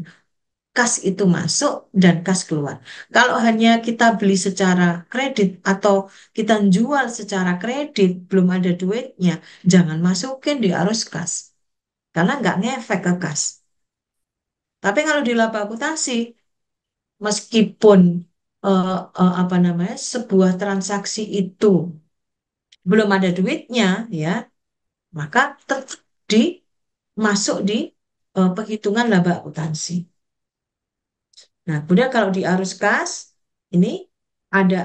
kas itu masuk dan kas keluar. Kalau hanya kita beli secara kredit atau kita jual secara kredit, belum ada duitnya, jangan masukin di arus kas. Karena nggak ngefek ke kas. Tapi kalau di laba akuntansi, meskipun uh, uh, apa namanya sebuah transaksi itu belum ada duitnya ya maka tetap di masuk di uh, eh, perhitungan laba akuntansi. Nah, kemudian kalau di arus kas ini ada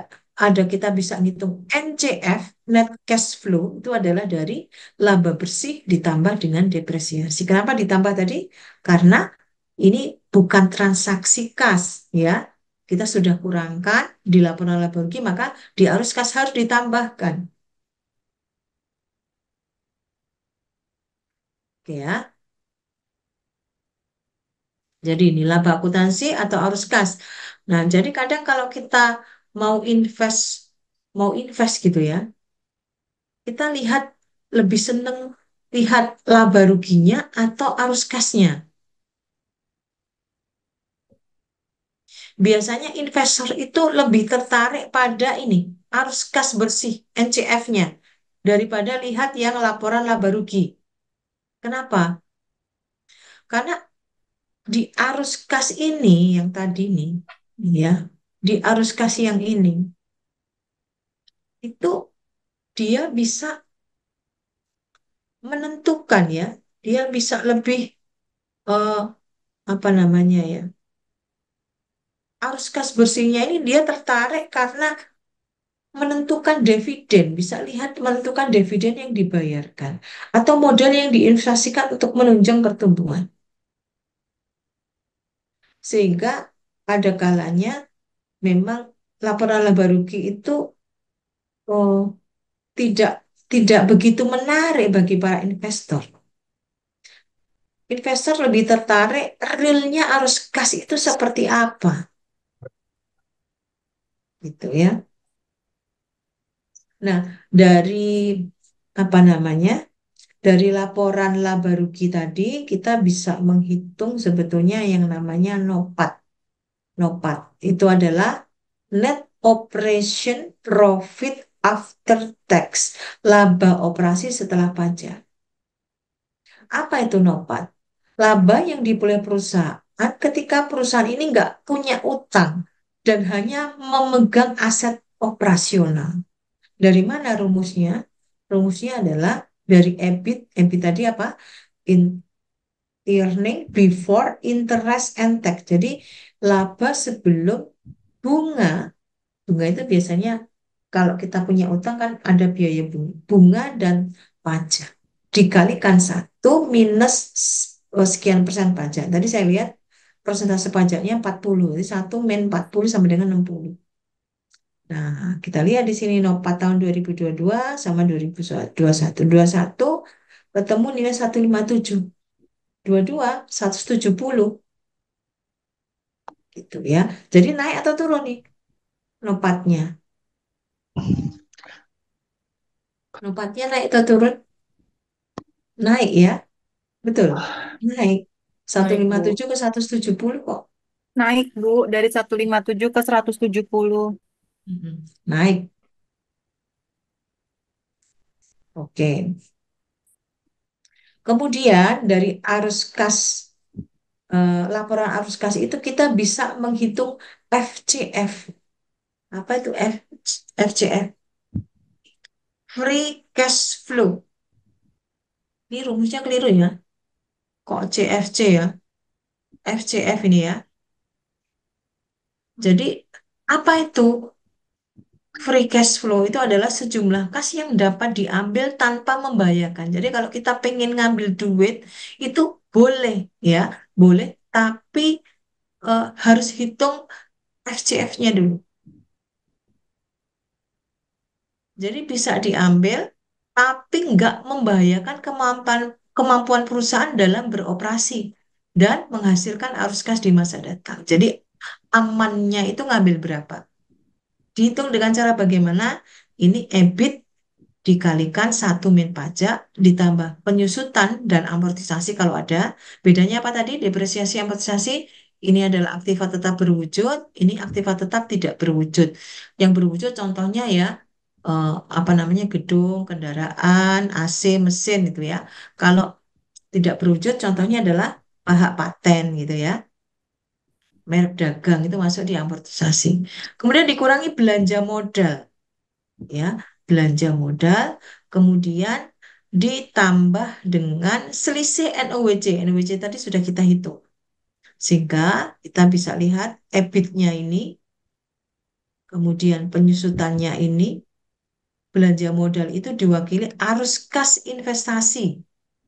ada kita bisa ngitung NCF net cash flow itu adalah dari laba bersih ditambah dengan depresiasi. Kenapa ditambah tadi? Karena ini bukan transaksi kas ya kita sudah kurangkan di laporan laba rugi maka di arus kas harus ditambahkan oke ya jadi ini laba akuntansi atau arus kas nah jadi kadang kalau kita mau invest mau invest gitu ya kita lihat lebih seneng lihat laba ruginya atau arus kasnya biasanya investor itu lebih tertarik pada ini arus kas bersih NCF-nya daripada lihat yang laporan laba rugi. Kenapa? Karena di arus kas ini yang tadi ini, ya, di arus kas yang ini itu dia bisa menentukan ya, dia bisa lebih uh, apa namanya ya, arus kas bersihnya ini dia tertarik karena menentukan dividen, bisa lihat menentukan dividen yang dibayarkan atau modal yang diinvestasikan untuk menunjang pertumbuhan. Sehingga ada kalanya memang laporan laba rugi itu oh, tidak tidak begitu menarik bagi para investor. Investor lebih tertarik realnya arus kas itu seperti apa gitu ya. Nah, dari apa namanya? Dari laporan laba rugi tadi kita bisa menghitung sebetulnya yang namanya nopat. Nopat itu adalah net operation profit after tax, laba operasi setelah pajak. Apa itu nopat? Laba yang diperoleh perusahaan ketika perusahaan ini nggak punya utang dan hanya memegang aset operasional. Dari mana rumusnya? Rumusnya adalah dari EBIT. EBIT tadi apa? In earning before interest and tax. Jadi laba sebelum bunga. Bunga itu biasanya kalau kita punya utang kan ada biaya bunga, bunga dan pajak. Dikalikan satu minus eh, sekian persen pajak. Tadi saya lihat persentase pajaknya 40. Jadi 1 min 40 sama dengan 60. Nah, kita lihat di sini 04 tahun 2022 sama 2021. 21 ketemu nilai 157. 22 170. Gitu ya. Jadi naik atau turun nih Nopatnya. Nopatnya naik atau turun? Naik ya. Betul. Ah. Naik. Naik, Bu. 157 ke 170 kok. Naik, Bu, dari 157 ke 170. puluh Naik. Oke. Kemudian dari arus kas eh, laporan arus kas itu kita bisa menghitung FCF. Apa itu F, FCF? Free cash flow. Ini rumusnya keliru ya kok CFC ya FCF ini ya jadi apa itu free cash flow itu adalah sejumlah kas yang dapat diambil tanpa membahayakan. jadi kalau kita pengen ngambil duit itu boleh ya boleh tapi eh, harus hitung FCF-nya dulu jadi bisa diambil tapi nggak membahayakan kemampuan kemampuan perusahaan dalam beroperasi dan menghasilkan arus kas di masa datang. Jadi amannya itu ngambil berapa? Dihitung dengan cara bagaimana ini EBIT dikalikan satu min pajak ditambah penyusutan dan amortisasi kalau ada. Bedanya apa tadi? Depresiasi amortisasi ini adalah aktiva tetap berwujud, ini aktiva tetap tidak berwujud. Yang berwujud contohnya ya uh, apa namanya gedung, kendaraan, AC, mesin gitu ya. Kalau tidak berwujud contohnya adalah hak paten gitu ya. Merek dagang itu masuk di amortisasi. Kemudian dikurangi belanja modal. Ya, belanja modal, kemudian ditambah dengan selisih NOWC. NOWC tadi sudah kita hitung. Sehingga kita bisa lihat EBIT-nya ini kemudian penyusutannya ini belanja modal itu diwakili arus kas investasi.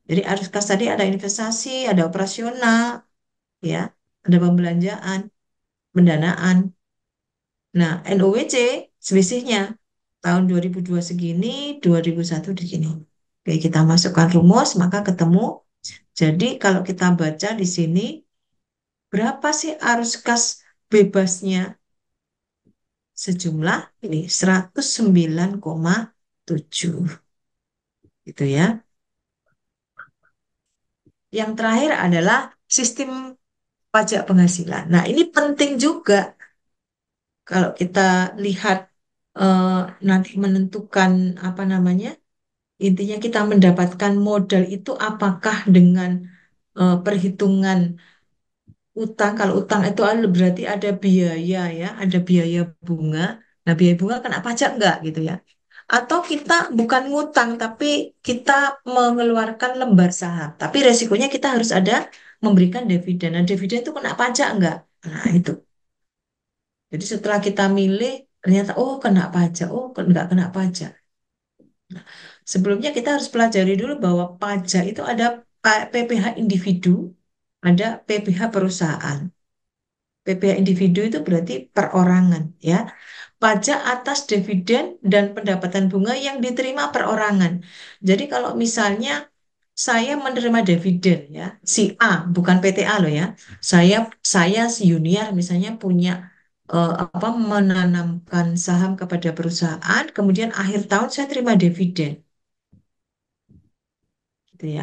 Jadi arus kas tadi ada investasi, ada operasional, ya, ada pembelanjaan, pendanaan. Nah, NOWC selisihnya tahun 2002 segini, 2001 di sini. Oke, kita masukkan rumus, maka ketemu. Jadi kalau kita baca di sini, berapa sih arus kas bebasnya sejumlah ini 109,7 gitu ya. Yang terakhir adalah sistem pajak penghasilan. Nah, ini penting juga kalau kita lihat eh, nanti menentukan apa namanya intinya kita mendapatkan modal itu apakah dengan uh, perhitungan utang kalau utang itu ada- berarti ada biaya ya, ada biaya bunga. Nah, biaya bunga kena pajak enggak gitu ya? Atau kita bukan ngutang tapi kita mengeluarkan lembar saham, tapi resikonya kita harus ada memberikan dividen. Nah, dividen itu kena pajak enggak? Nah, itu. Jadi setelah kita milih ternyata oh kena pajak, oh enggak kena pajak. Nah, sebelumnya kita harus pelajari dulu bahwa pajak itu ada PPh eh, individu ada PPh perusahaan. PPh individu itu berarti perorangan ya. Pajak atas dividen dan pendapatan bunga yang diterima perorangan. Jadi kalau misalnya saya menerima dividen ya, si A bukan PT A loh ya. Saya saya si junior misalnya punya uh, apa menanamkan saham kepada perusahaan, kemudian akhir tahun saya terima dividen. Gitu ya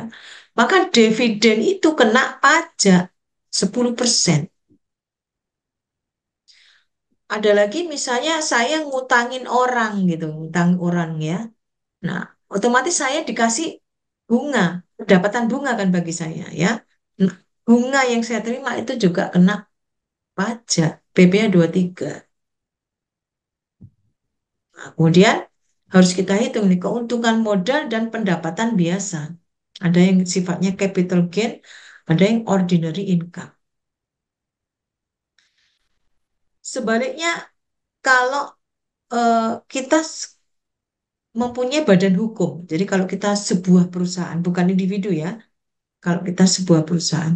maka dividen itu kena pajak 10%. Ada lagi misalnya saya ngutangin orang gitu, ngutang orang ya. Nah, otomatis saya dikasih bunga, pendapatan bunga kan bagi saya ya. Nah, bunga yang saya terima itu juga kena pajak, PP-nya 23. Nah, kemudian harus kita hitung nih keuntungan modal dan pendapatan biasa. Ada yang sifatnya capital gain, ada yang ordinary income. Sebaliknya, kalau uh, kita mempunyai badan hukum, jadi kalau kita sebuah perusahaan, bukan individu ya, kalau kita sebuah perusahaan,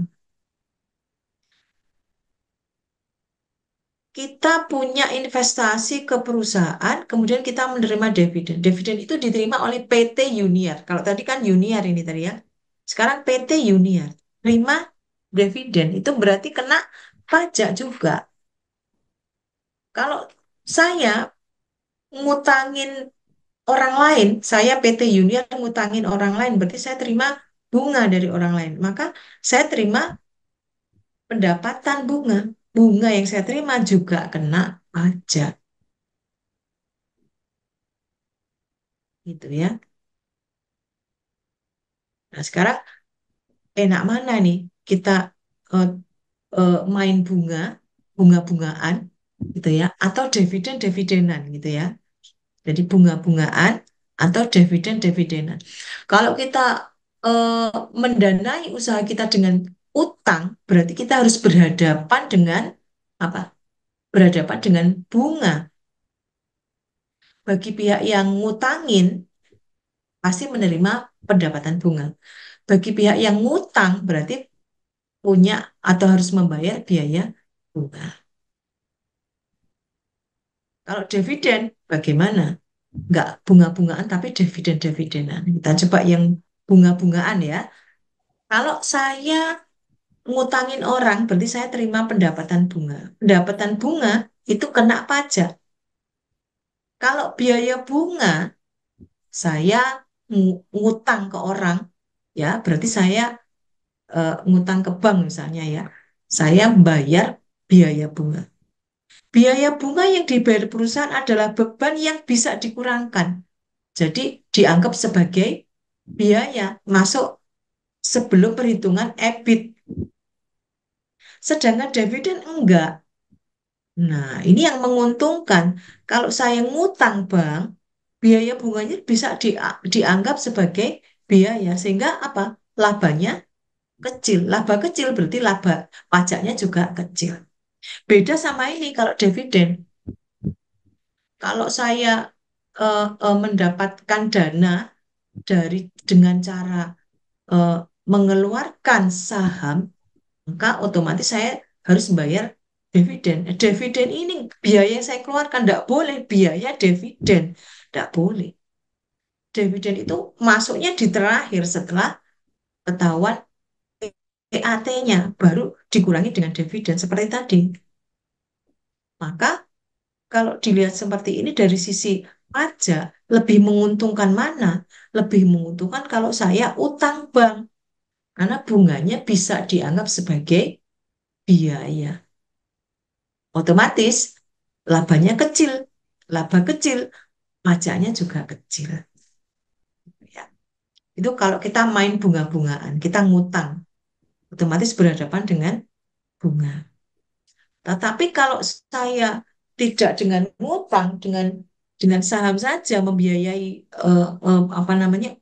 kita punya investasi ke perusahaan, kemudian kita menerima dividen. Dividen itu diterima oleh PT Uniar. Kalau tadi kan Uniar ini tadi ya. Sekarang PT Uniar terima dividen itu berarti kena pajak juga. Kalau saya ngutangin orang lain, saya PT Uniar ngutangin orang lain, berarti saya terima bunga dari orang lain. Maka saya terima pendapatan bunga bunga yang saya terima juga kena pajak. Gitu ya. Nah, sekarang enak mana nih? Kita uh, uh, main bunga, bunga-bungaan gitu ya, atau dividen-dividenan gitu ya. Jadi bunga-bungaan atau dividen-dividenan. Kalau kita uh, mendanai usaha kita dengan utang, berarti kita harus berhadapan dengan apa? Berhadapan dengan bunga. Bagi pihak yang ngutangin, pasti menerima pendapatan bunga. Bagi pihak yang ngutang, berarti punya atau harus membayar biaya bunga. Kalau dividen, bagaimana? Enggak bunga-bungaan, tapi dividen-dividenan. Kita coba yang bunga-bungaan ya. Kalau saya ngutangin orang berarti saya terima pendapatan bunga. Pendapatan bunga itu kena pajak. Kalau biaya bunga saya ngutang ke orang ya berarti saya e, ngutang ke bank misalnya ya. Saya bayar biaya bunga. Biaya bunga yang dibayar perusahaan adalah beban yang bisa dikurangkan. Jadi dianggap sebagai biaya masuk sebelum perhitungan EBIT sedangkan dividen enggak. Nah, ini yang menguntungkan. Kalau saya ngutang bank, biaya bunganya bisa di, dianggap sebagai biaya sehingga apa? Labanya kecil. Laba kecil berarti laba pajaknya juga kecil. Beda sama ini kalau dividen. Kalau saya uh, uh, mendapatkan dana dari dengan cara uh, mengeluarkan saham maka otomatis saya harus bayar dividen. Eh, dividen ini biaya yang saya keluarkan, tidak boleh biaya dividen, tidak boleh. Dividen itu masuknya di terakhir setelah ketahuan PAT-nya, e baru dikurangi dengan dividen seperti tadi. Maka kalau dilihat seperti ini dari sisi pajak, lebih menguntungkan mana? Lebih menguntungkan kalau saya utang bank. Karena bunganya bisa dianggap sebagai biaya. Otomatis labanya kecil, laba kecil, pajaknya juga kecil. Ya. Itu kalau kita main bunga-bungaan, kita ngutang, otomatis berhadapan dengan bunga. Tetapi kalau saya tidak dengan ngutang, dengan dengan saham saja membiayai uh, uh, apa namanya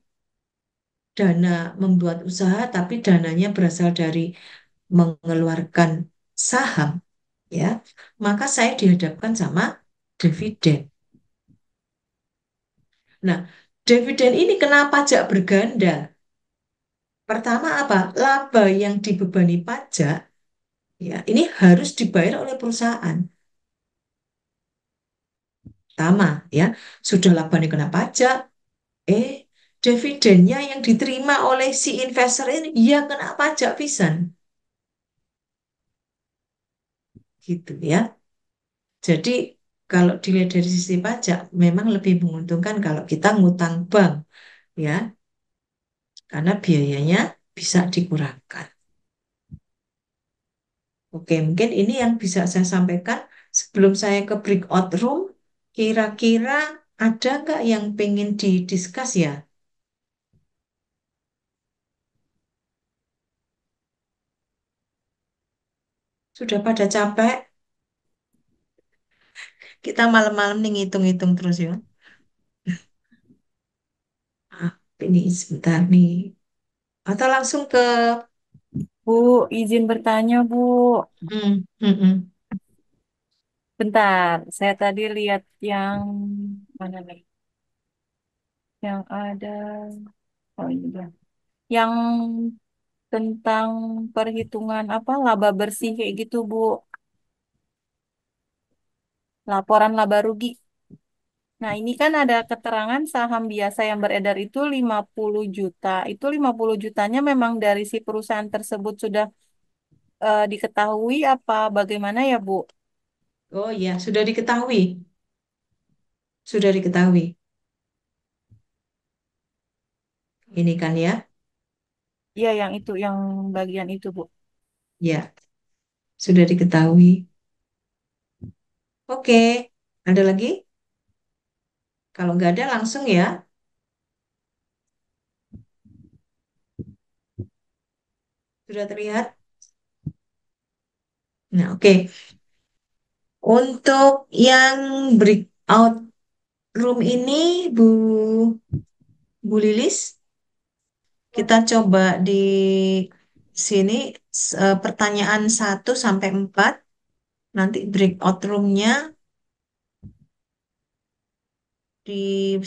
dana membuat usaha tapi dananya berasal dari mengeluarkan saham ya maka saya dihadapkan sama dividen nah dividen ini kena pajak berganda pertama apa laba yang dibebani pajak ya ini harus dibayar oleh perusahaan pertama ya sudah labanya kena pajak eh dividennya yang diterima oleh si investor ini ya kena pajak pisan. Gitu ya. Jadi kalau dilihat dari sisi pajak memang lebih menguntungkan kalau kita ngutang bank ya. Karena biayanya bisa dikurangkan. Oke, mungkin ini yang bisa saya sampaikan sebelum saya ke breakout room. Kira-kira ada nggak yang pengen didiskus ya Sudah pada capek. Kita malam-malam nih ngitung-ngitung terus ya. Ah, ini sebentar nih. Atau langsung ke Bu, izin bertanya, Bu. Hmm, hmm, hmm. Bentar, saya tadi lihat yang mana nih? Yang ada, oh iya, yang tentang perhitungan apa laba bersih kayak gitu Bu, laporan laba rugi. Nah, ini kan ada keterangan saham biasa yang beredar itu 50 juta. Itu 50 jutanya memang dari si perusahaan tersebut sudah uh, diketahui apa bagaimana ya, Bu? Oh iya, sudah diketahui. Sudah diketahui. Ini kan ya. Iya, yang itu, yang bagian itu, Bu. Ya, sudah diketahui. Oke, ada lagi? Kalau nggak ada, langsung ya. Sudah terlihat? Nah, oke. Untuk yang breakout room ini, Bu, Bu Lilis, kita coba di sini eh, pertanyaan 1 sampai 4. Nanti breakout roomnya di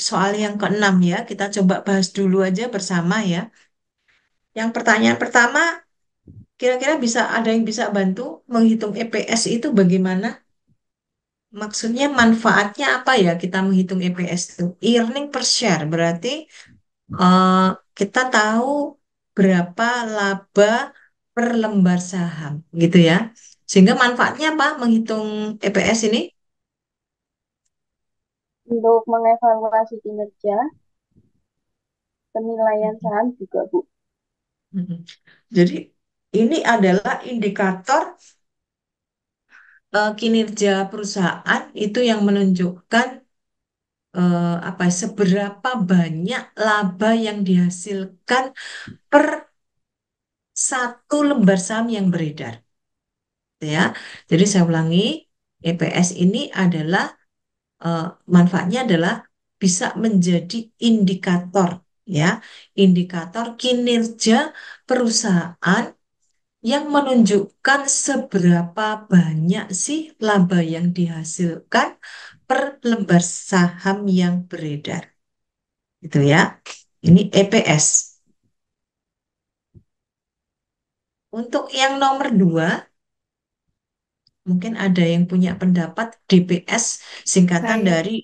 soal yang keenam ya. Kita coba bahas dulu aja bersama ya. Yang pertanyaan pertama, kira-kira bisa ada yang bisa bantu menghitung EPS itu bagaimana? Maksudnya manfaatnya apa ya kita menghitung EPS itu? earning per share berarti uh, kita tahu berapa laba per lembar saham gitu ya. Sehingga manfaatnya apa menghitung EPS ini? Untuk mengevaluasi kinerja, penilaian saham juga, Bu. Hmm. Jadi ini adalah indikator eh, kinerja perusahaan itu yang menunjukkan eh, apa ya, seberapa banyak laba yang dihasilkan per satu lembar saham yang beredar. Gitu ya. Jadi saya ulangi, EPS ini adalah eh, manfaatnya adalah bisa menjadi indikator ya, indikator kinerja perusahaan yang menunjukkan seberapa banyak sih laba yang dihasilkan per lembar saham yang beredar. Itu ya. Ini EPS. Untuk yang nomor dua, mungkin ada yang punya pendapat DPS singkatan Saya. dari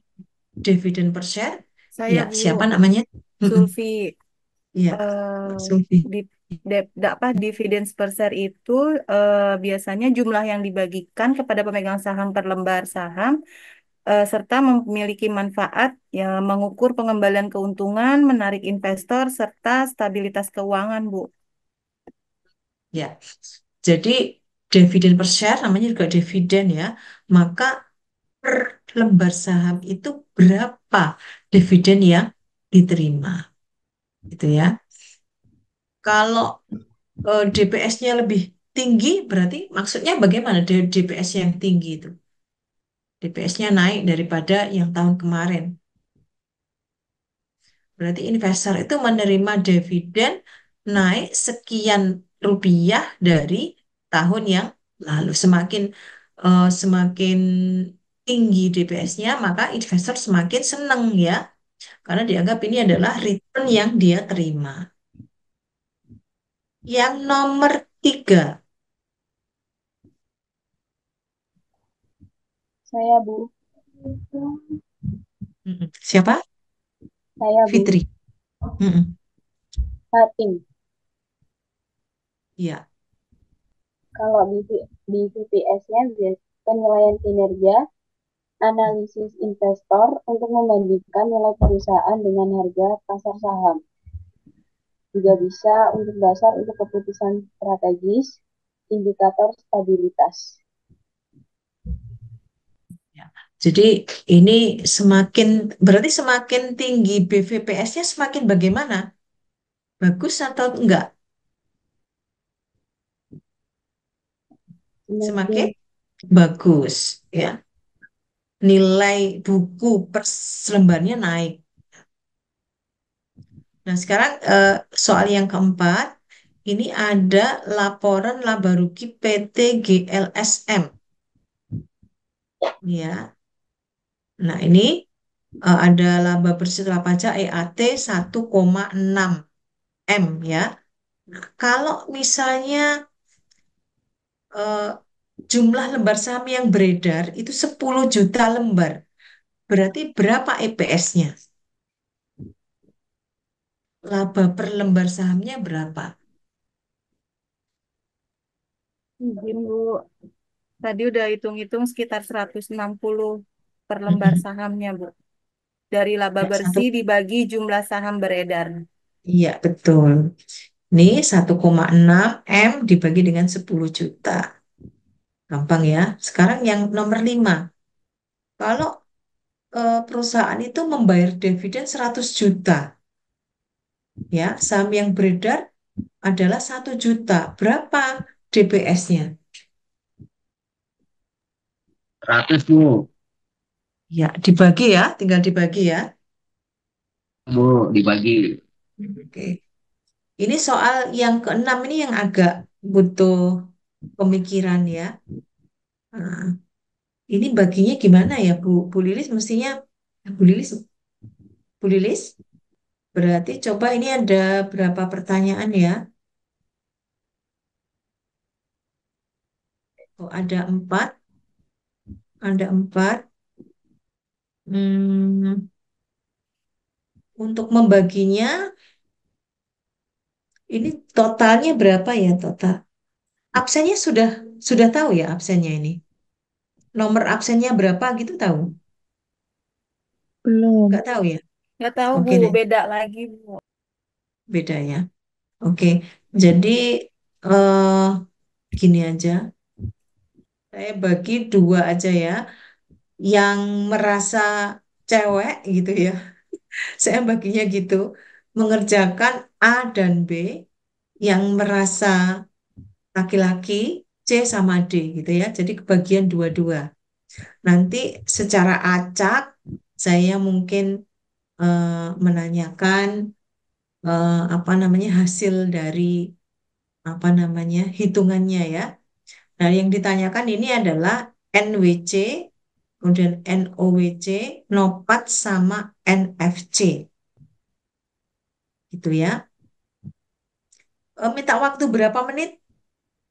dividend per share. Saya ya, siapa namanya? Sulfi. Iya. Eh, Sulfi. Di, apa dividen per share itu uh, biasanya jumlah yang dibagikan kepada pemegang saham per lembar saham Eh, serta memiliki manfaat yang mengukur pengembalian keuntungan, menarik investor, serta stabilitas keuangan, Bu. Ya, jadi dividen per share namanya juga dividen ya, maka per lembar saham itu berapa dividen yang diterima, gitu ya. Kalau uh, eh, DPS-nya lebih tinggi, berarti maksudnya bagaimana DPS yang tinggi itu? DPS-nya naik daripada yang tahun kemarin. Berarti investor itu menerima dividen naik sekian rupiah dari tahun yang lalu. Semakin uh, semakin tinggi DPS-nya, maka investor semakin senang ya. Karena dianggap ini adalah return yang dia terima. Yang nomor tiga, Saya Bu. Siapa? Saya Bu. Fitri. mm Iya. Kalau di, di VPS-nya penilaian kinerja, analisis investor untuk membandingkan nilai perusahaan dengan harga pasar saham. Juga bisa untuk dasar untuk keputusan strategis, indikator stabilitas. Jadi ini semakin berarti semakin tinggi BVPS-nya semakin bagaimana? Bagus atau enggak? Semakin bagus ya. Nilai buku per selembarnya naik. Nah, sekarang eh, soal yang keempat, ini ada laporan laba rugi PT GLSM. Ya, Nah, ini uh, ada laba bersih setelah pajak EAT 1,6 M ya. kalau misalnya uh, jumlah lembar saham yang beredar itu 10 juta lembar. Berarti berapa EPS-nya? Laba per lembar sahamnya berapa? Izin Bu, tadi udah hitung-hitung sekitar 160 per lembar sahamnya, Bu. Dari laba Ya, satu. bersih dibagi jumlah saham beredar. Iya, betul. Ini 1,6 M dibagi dengan 10 juta. Gampang ya. Sekarang yang nomor 5. Kalau eh, perusahaan itu membayar dividen 100 juta, ya, saham yang beredar adalah 1 juta. Berapa DPS-nya? 100 Bu. Ya, dibagi ya, tinggal dibagi ya. Bu, dibagi. Oke. Ini soal yang keenam ini yang agak butuh pemikiran ya. Nah, ini baginya gimana ya, Bu? Bu Lilis mestinya eh, Bu Lilis Bu Lilis berarti coba ini ada berapa pertanyaan ya? Oh, ada empat, ada empat. Hmm, untuk membaginya, ini totalnya berapa ya total? Absennya sudah sudah tahu ya absennya ini. Nomor absennya berapa gitu tahu? Belum. Nggak tahu ya? Nggak tahu, Bu. deh, Beda lagi, Bu. bedanya. Oke, jadi eh gini aja. Saya bagi dua aja ya yang merasa cewek gitu ya, [laughs] saya baginya gitu, mengerjakan A dan B, yang merasa laki-laki C sama D gitu ya, jadi kebagian dua-dua. Nanti secara acak saya mungkin uh, menanyakan uh, apa namanya hasil dari apa namanya hitungannya ya. Nah, yang ditanyakan ini adalah NWC kemudian NOWC, NOPAT sama NFC. Gitu ya. E, minta waktu berapa menit?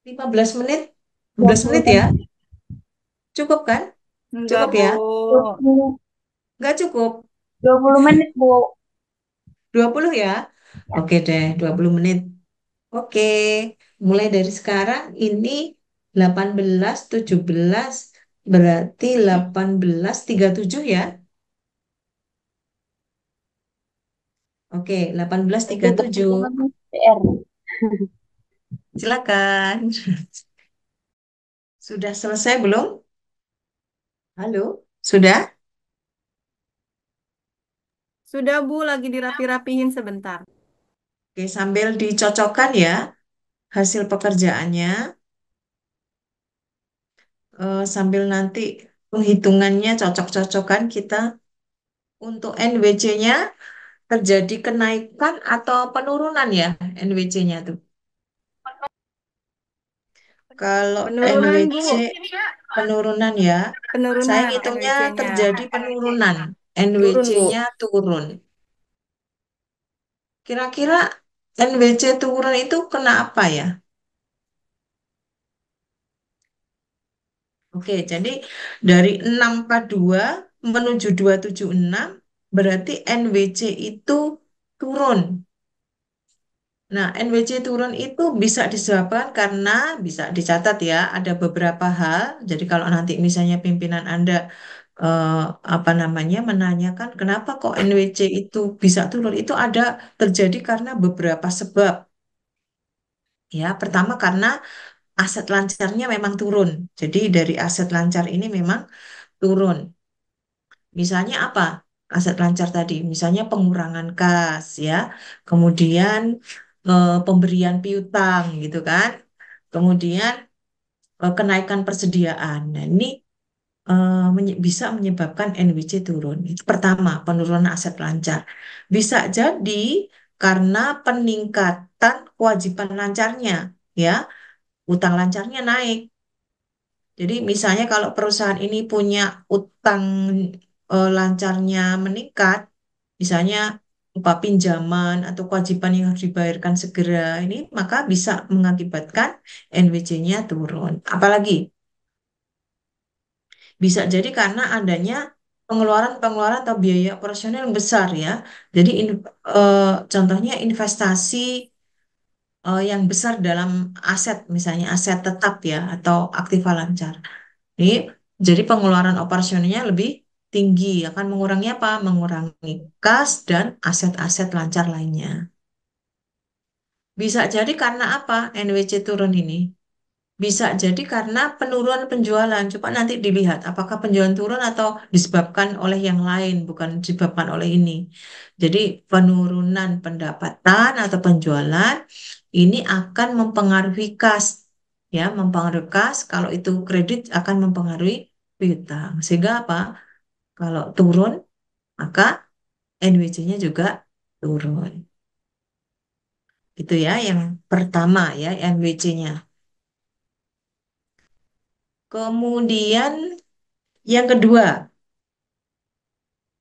15 menit? 15 menit ya? Cukup kan? Cukup ya? Enggak cukup. 20 menit, Bu. 20 ya? Oke deh, 20 menit. Oke, mulai dari sekarang ini 18, 17, Berarti 1837 ya? Oke, 1837. Silakan. Sudah selesai belum? Halo, sudah? Sudah, Bu, lagi dirapi-rapihin sebentar. Oke, sambil dicocokkan ya hasil pekerjaannya uh, sambil nanti penghitungannya cocok-cocokan kita untuk NWC-nya terjadi kenaikan atau penurunan ya NWC-nya tuh. Kalau penurunan NWC bu. penurunan ya, penurunan saya hitungnya terjadi penurunan NWC-nya turun. Kira-kira NWC turun itu kena apa ya? Oke, jadi dari 642 menuju 276 berarti NWC itu turun. Nah, NWC turun itu bisa disebabkan karena bisa dicatat ya, ada beberapa hal. Jadi kalau nanti misalnya pimpinan Anda eh, apa namanya menanyakan kenapa kok NWC itu bisa turun, itu ada terjadi karena beberapa sebab. Ya, pertama karena aset lancarnya memang turun. Jadi dari aset lancar ini memang turun. Misalnya apa? Aset lancar tadi, misalnya pengurangan kas ya, kemudian e, pemberian piutang gitu kan, kemudian e, kenaikan persediaan. Nah, ini eh, menye bisa menyebabkan NWC turun. Itu pertama, penurunan aset lancar. Bisa jadi karena peningkatan kewajiban lancarnya, ya. Utang lancarnya naik. Jadi misalnya kalau perusahaan ini punya utang e, lancarnya meningkat, misalnya upah pinjaman atau kewajiban yang harus dibayarkan segera ini, maka bisa mengakibatkan nwc nya turun. Apalagi bisa jadi karena adanya pengeluaran-pengeluaran atau biaya operasional yang besar ya. Jadi in, e, contohnya investasi uh, yang besar dalam aset, misalnya aset tetap ya, atau aktiva lancar. Jadi, jadi pengeluaran operasionalnya lebih tinggi, akan mengurangi apa? Mengurangi kas dan aset-aset lancar lainnya. Bisa jadi karena apa NWC turun ini? Bisa jadi karena penurunan penjualan. Coba nanti dilihat apakah penjualan turun atau disebabkan oleh yang lain, bukan disebabkan oleh ini. Jadi penurunan pendapatan atau penjualan ini akan mempengaruhi kas ya mempengaruhi kas kalau itu kredit akan mempengaruhi piutang sehingga apa kalau turun maka NWC-nya juga turun itu ya yang pertama ya NWC-nya kemudian yang kedua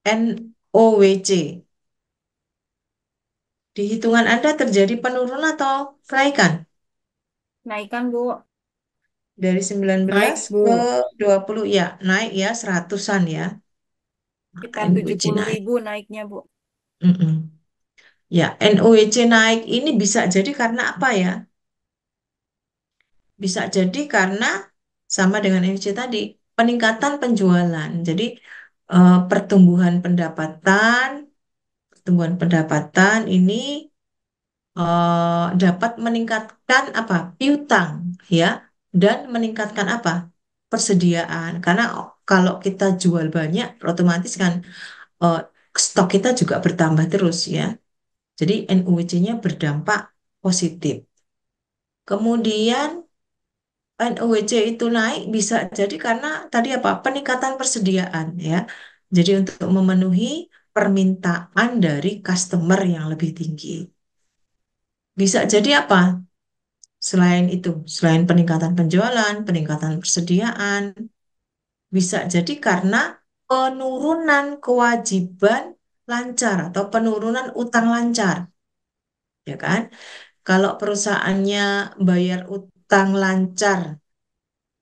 NOWC di hitungan Anda terjadi penurunan atau kenaikan? Naikan Bu. Dari 19 Naik, Bu. ke 20, ya. Naik ya, seratusan ya. Kita NUC 70 naik. ribu naiknya, Bu. Mm -mm. Ya, NOEC naik ini bisa jadi karena apa ya? Bisa jadi karena sama dengan NOEC tadi, peningkatan penjualan. Jadi, Uh, pertumbuhan pendapatan, pertumbuhan pendapatan ini uh, dapat meningkatkan apa piutang ya dan meningkatkan apa persediaan karena kalau kita jual banyak otomatis kan uh, stok kita juga bertambah terus ya jadi NUWC-nya berdampak positif kemudian NUWC itu naik bisa jadi karena tadi apa peningkatan persediaan ya jadi untuk memenuhi permintaan dari customer yang lebih tinggi. Bisa jadi apa? Selain itu, selain peningkatan penjualan, peningkatan persediaan, bisa jadi karena penurunan kewajiban lancar atau penurunan utang lancar. Ya kan? Kalau perusahaannya bayar utang lancar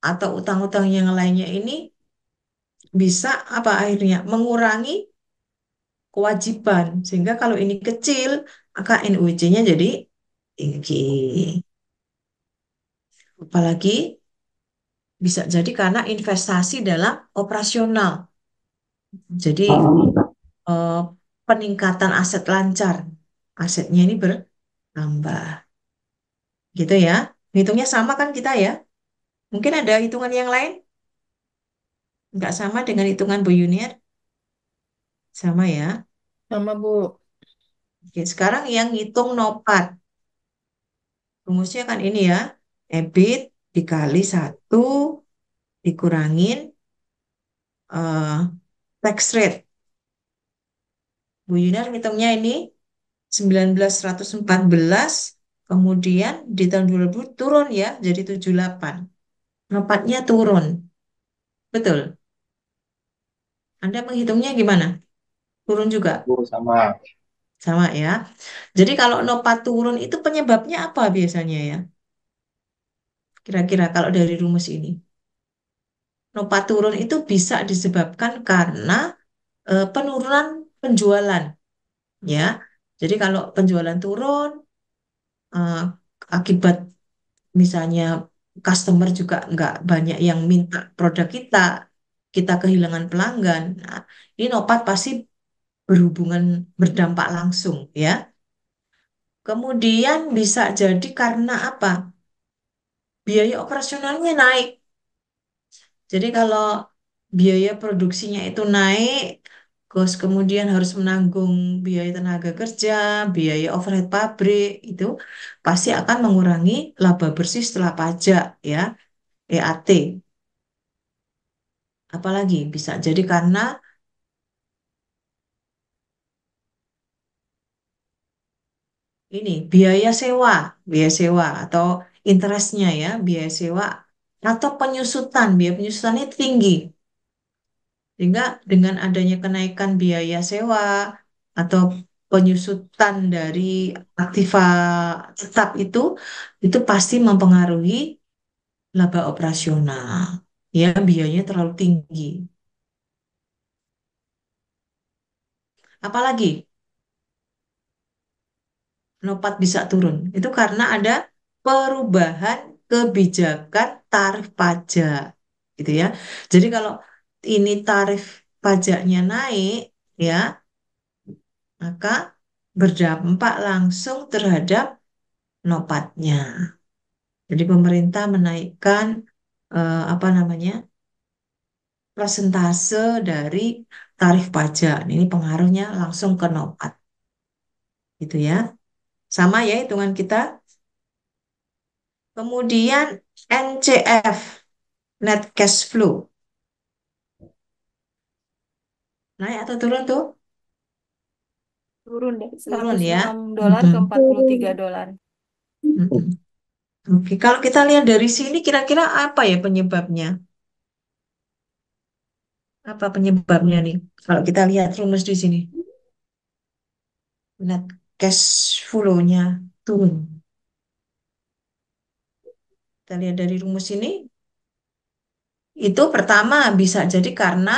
atau utang-utang yang lainnya ini bisa apa akhirnya mengurangi kewajiban. Sehingga kalau ini kecil, maka NUJ-nya jadi tinggi. Apalagi bisa jadi karena investasi dalam operasional. Jadi eh, peningkatan aset lancar. Asetnya ini bertambah. Gitu ya. Hitungnya sama kan kita ya? Mungkin ada hitungan yang lain? nggak sama dengan hitungan Bu Yunir? Sama ya. Sama, Bu. Oke, sekarang yang ngitung nopat. Rumusnya kan ini ya. EBIT dikali satu dikurangin uh, tax rate. Bu Yunar ngitungnya ini 1914 kemudian di tahun 2000 turun ya jadi 78. Nopatnya turun. Betul. Anda menghitungnya gimana? turun juga? sama. Sama ya. Jadi kalau nopa turun itu penyebabnya apa biasanya ya? Kira-kira kalau dari rumus ini. Nopa turun itu bisa disebabkan karena e, penurunan penjualan. Ya. Jadi kalau penjualan turun e, akibat misalnya customer juga nggak banyak yang minta produk kita, kita kehilangan pelanggan. Nah, ini Nopat pasti berhubungan berdampak langsung ya. Kemudian bisa jadi karena apa? Biaya operasionalnya naik. Jadi kalau biaya produksinya itu naik, kos kemudian harus menanggung biaya tenaga kerja, biaya overhead pabrik itu pasti akan mengurangi laba bersih setelah pajak ya, EAT. Apalagi bisa jadi karena ini biaya sewa, biaya sewa atau interestnya ya, biaya sewa atau penyusutan, biaya penyusutannya tinggi. Sehingga dengan adanya kenaikan biaya sewa atau penyusutan dari aktiva tetap itu, itu pasti mempengaruhi laba operasional. Ya, biayanya terlalu tinggi. Apalagi nopat bisa turun? Itu karena ada perubahan kebijakan tarif pajak, gitu ya. Jadi kalau ini tarif pajaknya naik, ya, maka berdampak langsung terhadap nopatnya. Jadi pemerintah menaikkan eh, apa namanya persentase dari tarif pajak. Nah, ini pengaruhnya langsung ke nopat, gitu ya. Sama ya hitungan kita. Kemudian NCF, net cash flow. Naik atau turun tuh? Turun deh, 106 turun ya. dolar ke 43 mm-hmm. dolar. Mm-hmm. Oke, kalau kita lihat dari sini kira-kira apa ya penyebabnya? Apa penyebabnya nih? Kalau kita lihat rumus di sini. Net cash flow-nya turun. Kita lihat dari rumus ini. Itu pertama bisa jadi karena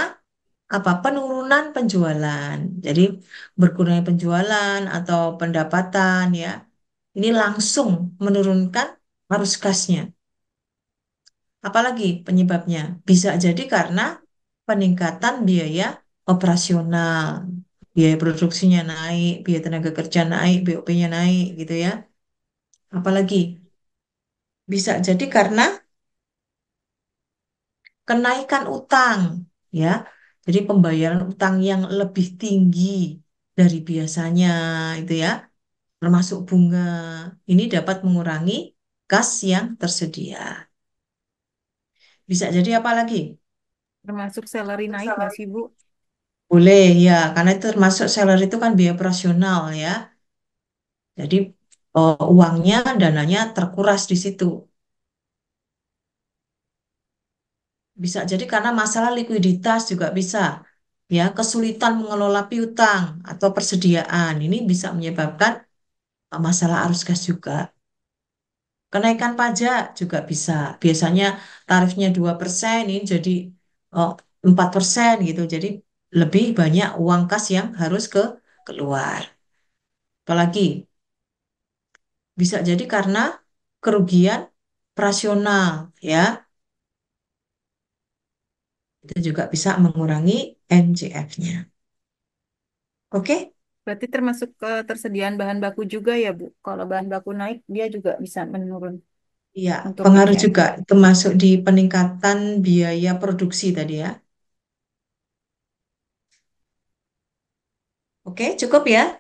apa penurunan penjualan. Jadi berkurangnya penjualan atau pendapatan ya. Ini langsung menurunkan arus kasnya. Apalagi penyebabnya? Bisa jadi karena peningkatan biaya operasional biaya produksinya naik, biaya tenaga kerja naik, BOP-nya naik gitu ya. Apalagi bisa jadi karena kenaikan utang ya. Jadi pembayaran utang yang lebih tinggi dari biasanya itu ya, termasuk bunga. Ini dapat mengurangi kas yang tersedia. Bisa jadi apalagi Termasuk salary naik masih Bu? Boleh ya, karena itu termasuk seller itu kan biaya operasional ya. Jadi eh, uangnya, dananya terkuras di situ. Bisa jadi karena masalah likuiditas juga bisa, ya kesulitan mengelola piutang atau persediaan. Ini bisa menyebabkan eh, masalah arus gas juga. Kenaikan pajak juga bisa. Biasanya tarifnya 2%, ini jadi eh, 4% gitu. Jadi lebih banyak uang kas yang harus ke keluar. Apalagi bisa jadi karena kerugian operasional ya. Itu juga bisa mengurangi ncf nya Oke? Berarti termasuk ketersediaan bahan baku juga ya, Bu. Kalau bahan baku naik, dia juga bisa menurun. Iya, pengaruh juga termasuk di peningkatan biaya produksi tadi ya. Oke, cukup ya.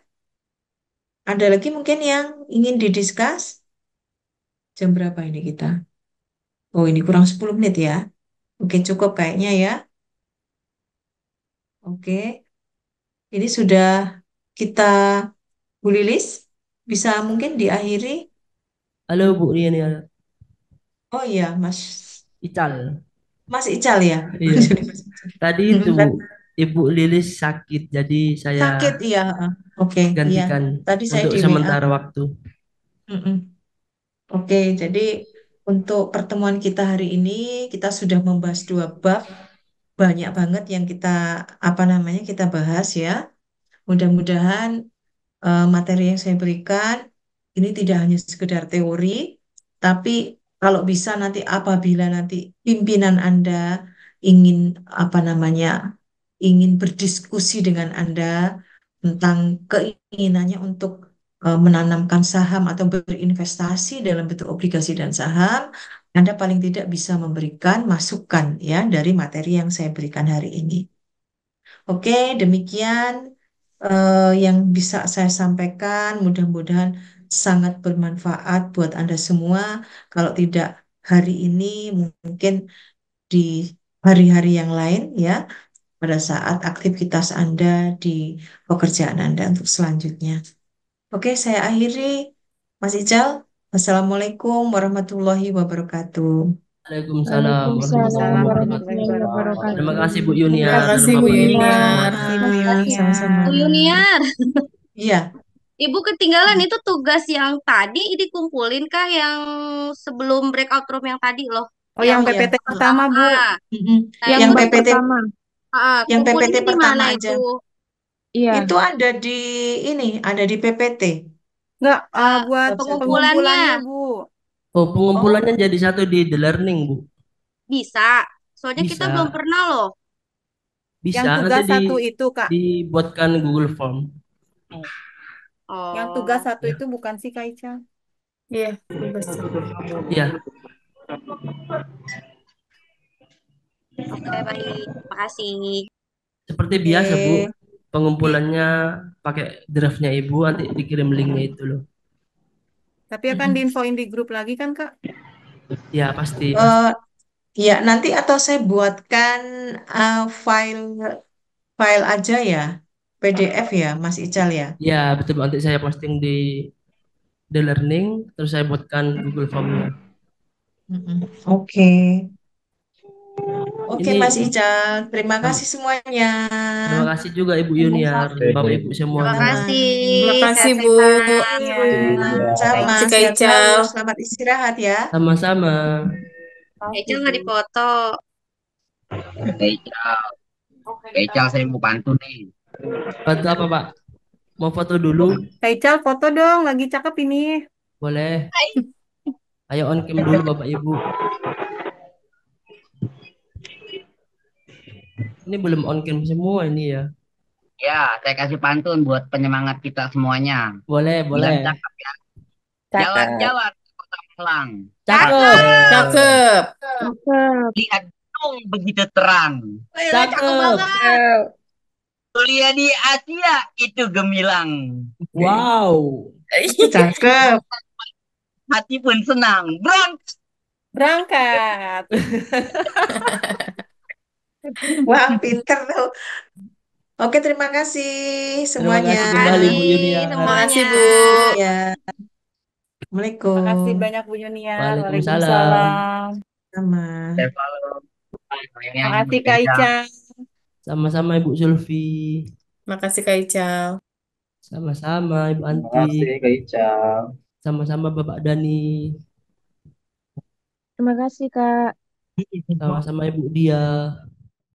Ada lagi mungkin yang ingin didiskus? Jam berapa ini kita? Oh, ini kurang 10 menit ya. Oke, cukup kayaknya ya. Oke. Ini sudah kita bulilis. bisa mungkin diakhiri. Halo Bu Riani. Oh iya, Mas Ical. Mas Ical ya. Iya. [laughs] Tadi itu Bu. Ibu Lilis sakit, jadi saya sakit iya. Oke, okay, iya. gantikan iya. Tadi saya untuk di sementara WA. waktu. Mm -mm. Oke, okay, jadi untuk pertemuan kita hari ini kita sudah membahas dua bab banyak banget yang kita apa namanya kita bahas ya. Mudah-mudahan uh, materi yang saya berikan ini tidak hanya sekedar teori, tapi kalau bisa nanti apabila nanti pimpinan Anda ingin apa namanya ingin berdiskusi dengan Anda tentang keinginannya untuk eh, menanamkan saham atau berinvestasi dalam bentuk obligasi dan saham, Anda paling tidak bisa memberikan masukan ya dari materi yang saya berikan hari ini. Oke, demikian uh, yang bisa saya sampaikan. Mudah-mudahan sangat bermanfaat buat Anda semua. Kalau tidak hari ini, mungkin di hari-hari yang lain ya pada saat aktivitas Anda di pekerjaan Anda untuk selanjutnya. Oke, saya akhiri. Mas Ical, Assalamualaikum warahmatullahi wabarakatuh. Waalaikumsalam. warahmatullahi wabarakatuh. Terima kasih Bu Yuniar. Terima kasih Bu Yuniar. Terima kasih Sama-sama. Bu Yuniar. Iya. Ibu ketinggalan itu tugas yang tadi dikumpulin kah yang sebelum breakout room yang tadi loh? Oh yang, PPT pertama Bu. Ah, yang PPT pertama. Ah, yang PPT ini pertama mana aja. itu? Iya. Itu ada di ini, ada di PPT. Enggak, uh, eh, buat pengumpulannya. pengumpulannya, Bu. Oh, pengumpulannya jadi satu di The Learning, Bu. Bisa. Soalnya Bisa. kita belum pernah loh. Bisa, Yang tugas nanti satu itu, Kak. Dibuatkan Google Form. Oh. Yang tugas satu oh. itu bukan sih, Kak Ica? Iya, yeah, Iya. Yeah. Iya. Oke, baik. terima kasih. Seperti biasa, Bu. Pengumpulannya pakai draftnya Ibu, nanti dikirim linknya itu loh. Tapi akan diinfoin di grup lagi kan, Kak? Ya, pasti. Uh, ya, nanti atau saya buatkan uh, file file aja ya. PDF ya, Mas Ical ya? Ya, betul. Nanti saya posting di The Learning, terus saya buatkan Google form Formnya. Oke. Okay. Oke okay, Mas Ica, terima ah. kasih semuanya. Terima kasih juga Ibu Yuniar, ya. Bapak Ibu semua. Terima kasih. Terima kasih Bu. Sama. ya. Ical. Selamat istirahat ya. Sama-sama. Ica nggak dipoto. Ical. Ica, saya mau pantun nih. Foto apa Pak? Mau foto dulu? Ica foto dong, lagi cakep ini. Boleh. Ayo on cam dulu Bapak Ibu. Ini belum on cam semua ini ya. Ya, saya kasih pantun buat penyemangat kita semuanya. Boleh, boleh. ya. Jalan-jalan ke kota Malang. Cakep, cakep. Lihat dong begitu terang. Cakep. cakep Kuliah di Asia itu gemilang. Wow. [laughs] Cakep. Hati pun senang. Berangkat. Berangkat. [laughs] Wah, pinter tuh. Oke, terima kasih semuanya. Terima semuanya. kasih kembali Bu Yunia. Terima kasih, Bu. Ya. Assalamualaikum. Terima kasih iya. banyak Bu Yunia. Waalaikumsalam. Sama. Terima kasih Kak Ica. Sama-sama Ibu Terima kasih Kak Ical. Sama-sama Ibu Terima kasih Kak Ical. Sama-sama Bapak Dani. Terima kasih, Kak. Sama-sama Ibu Dia.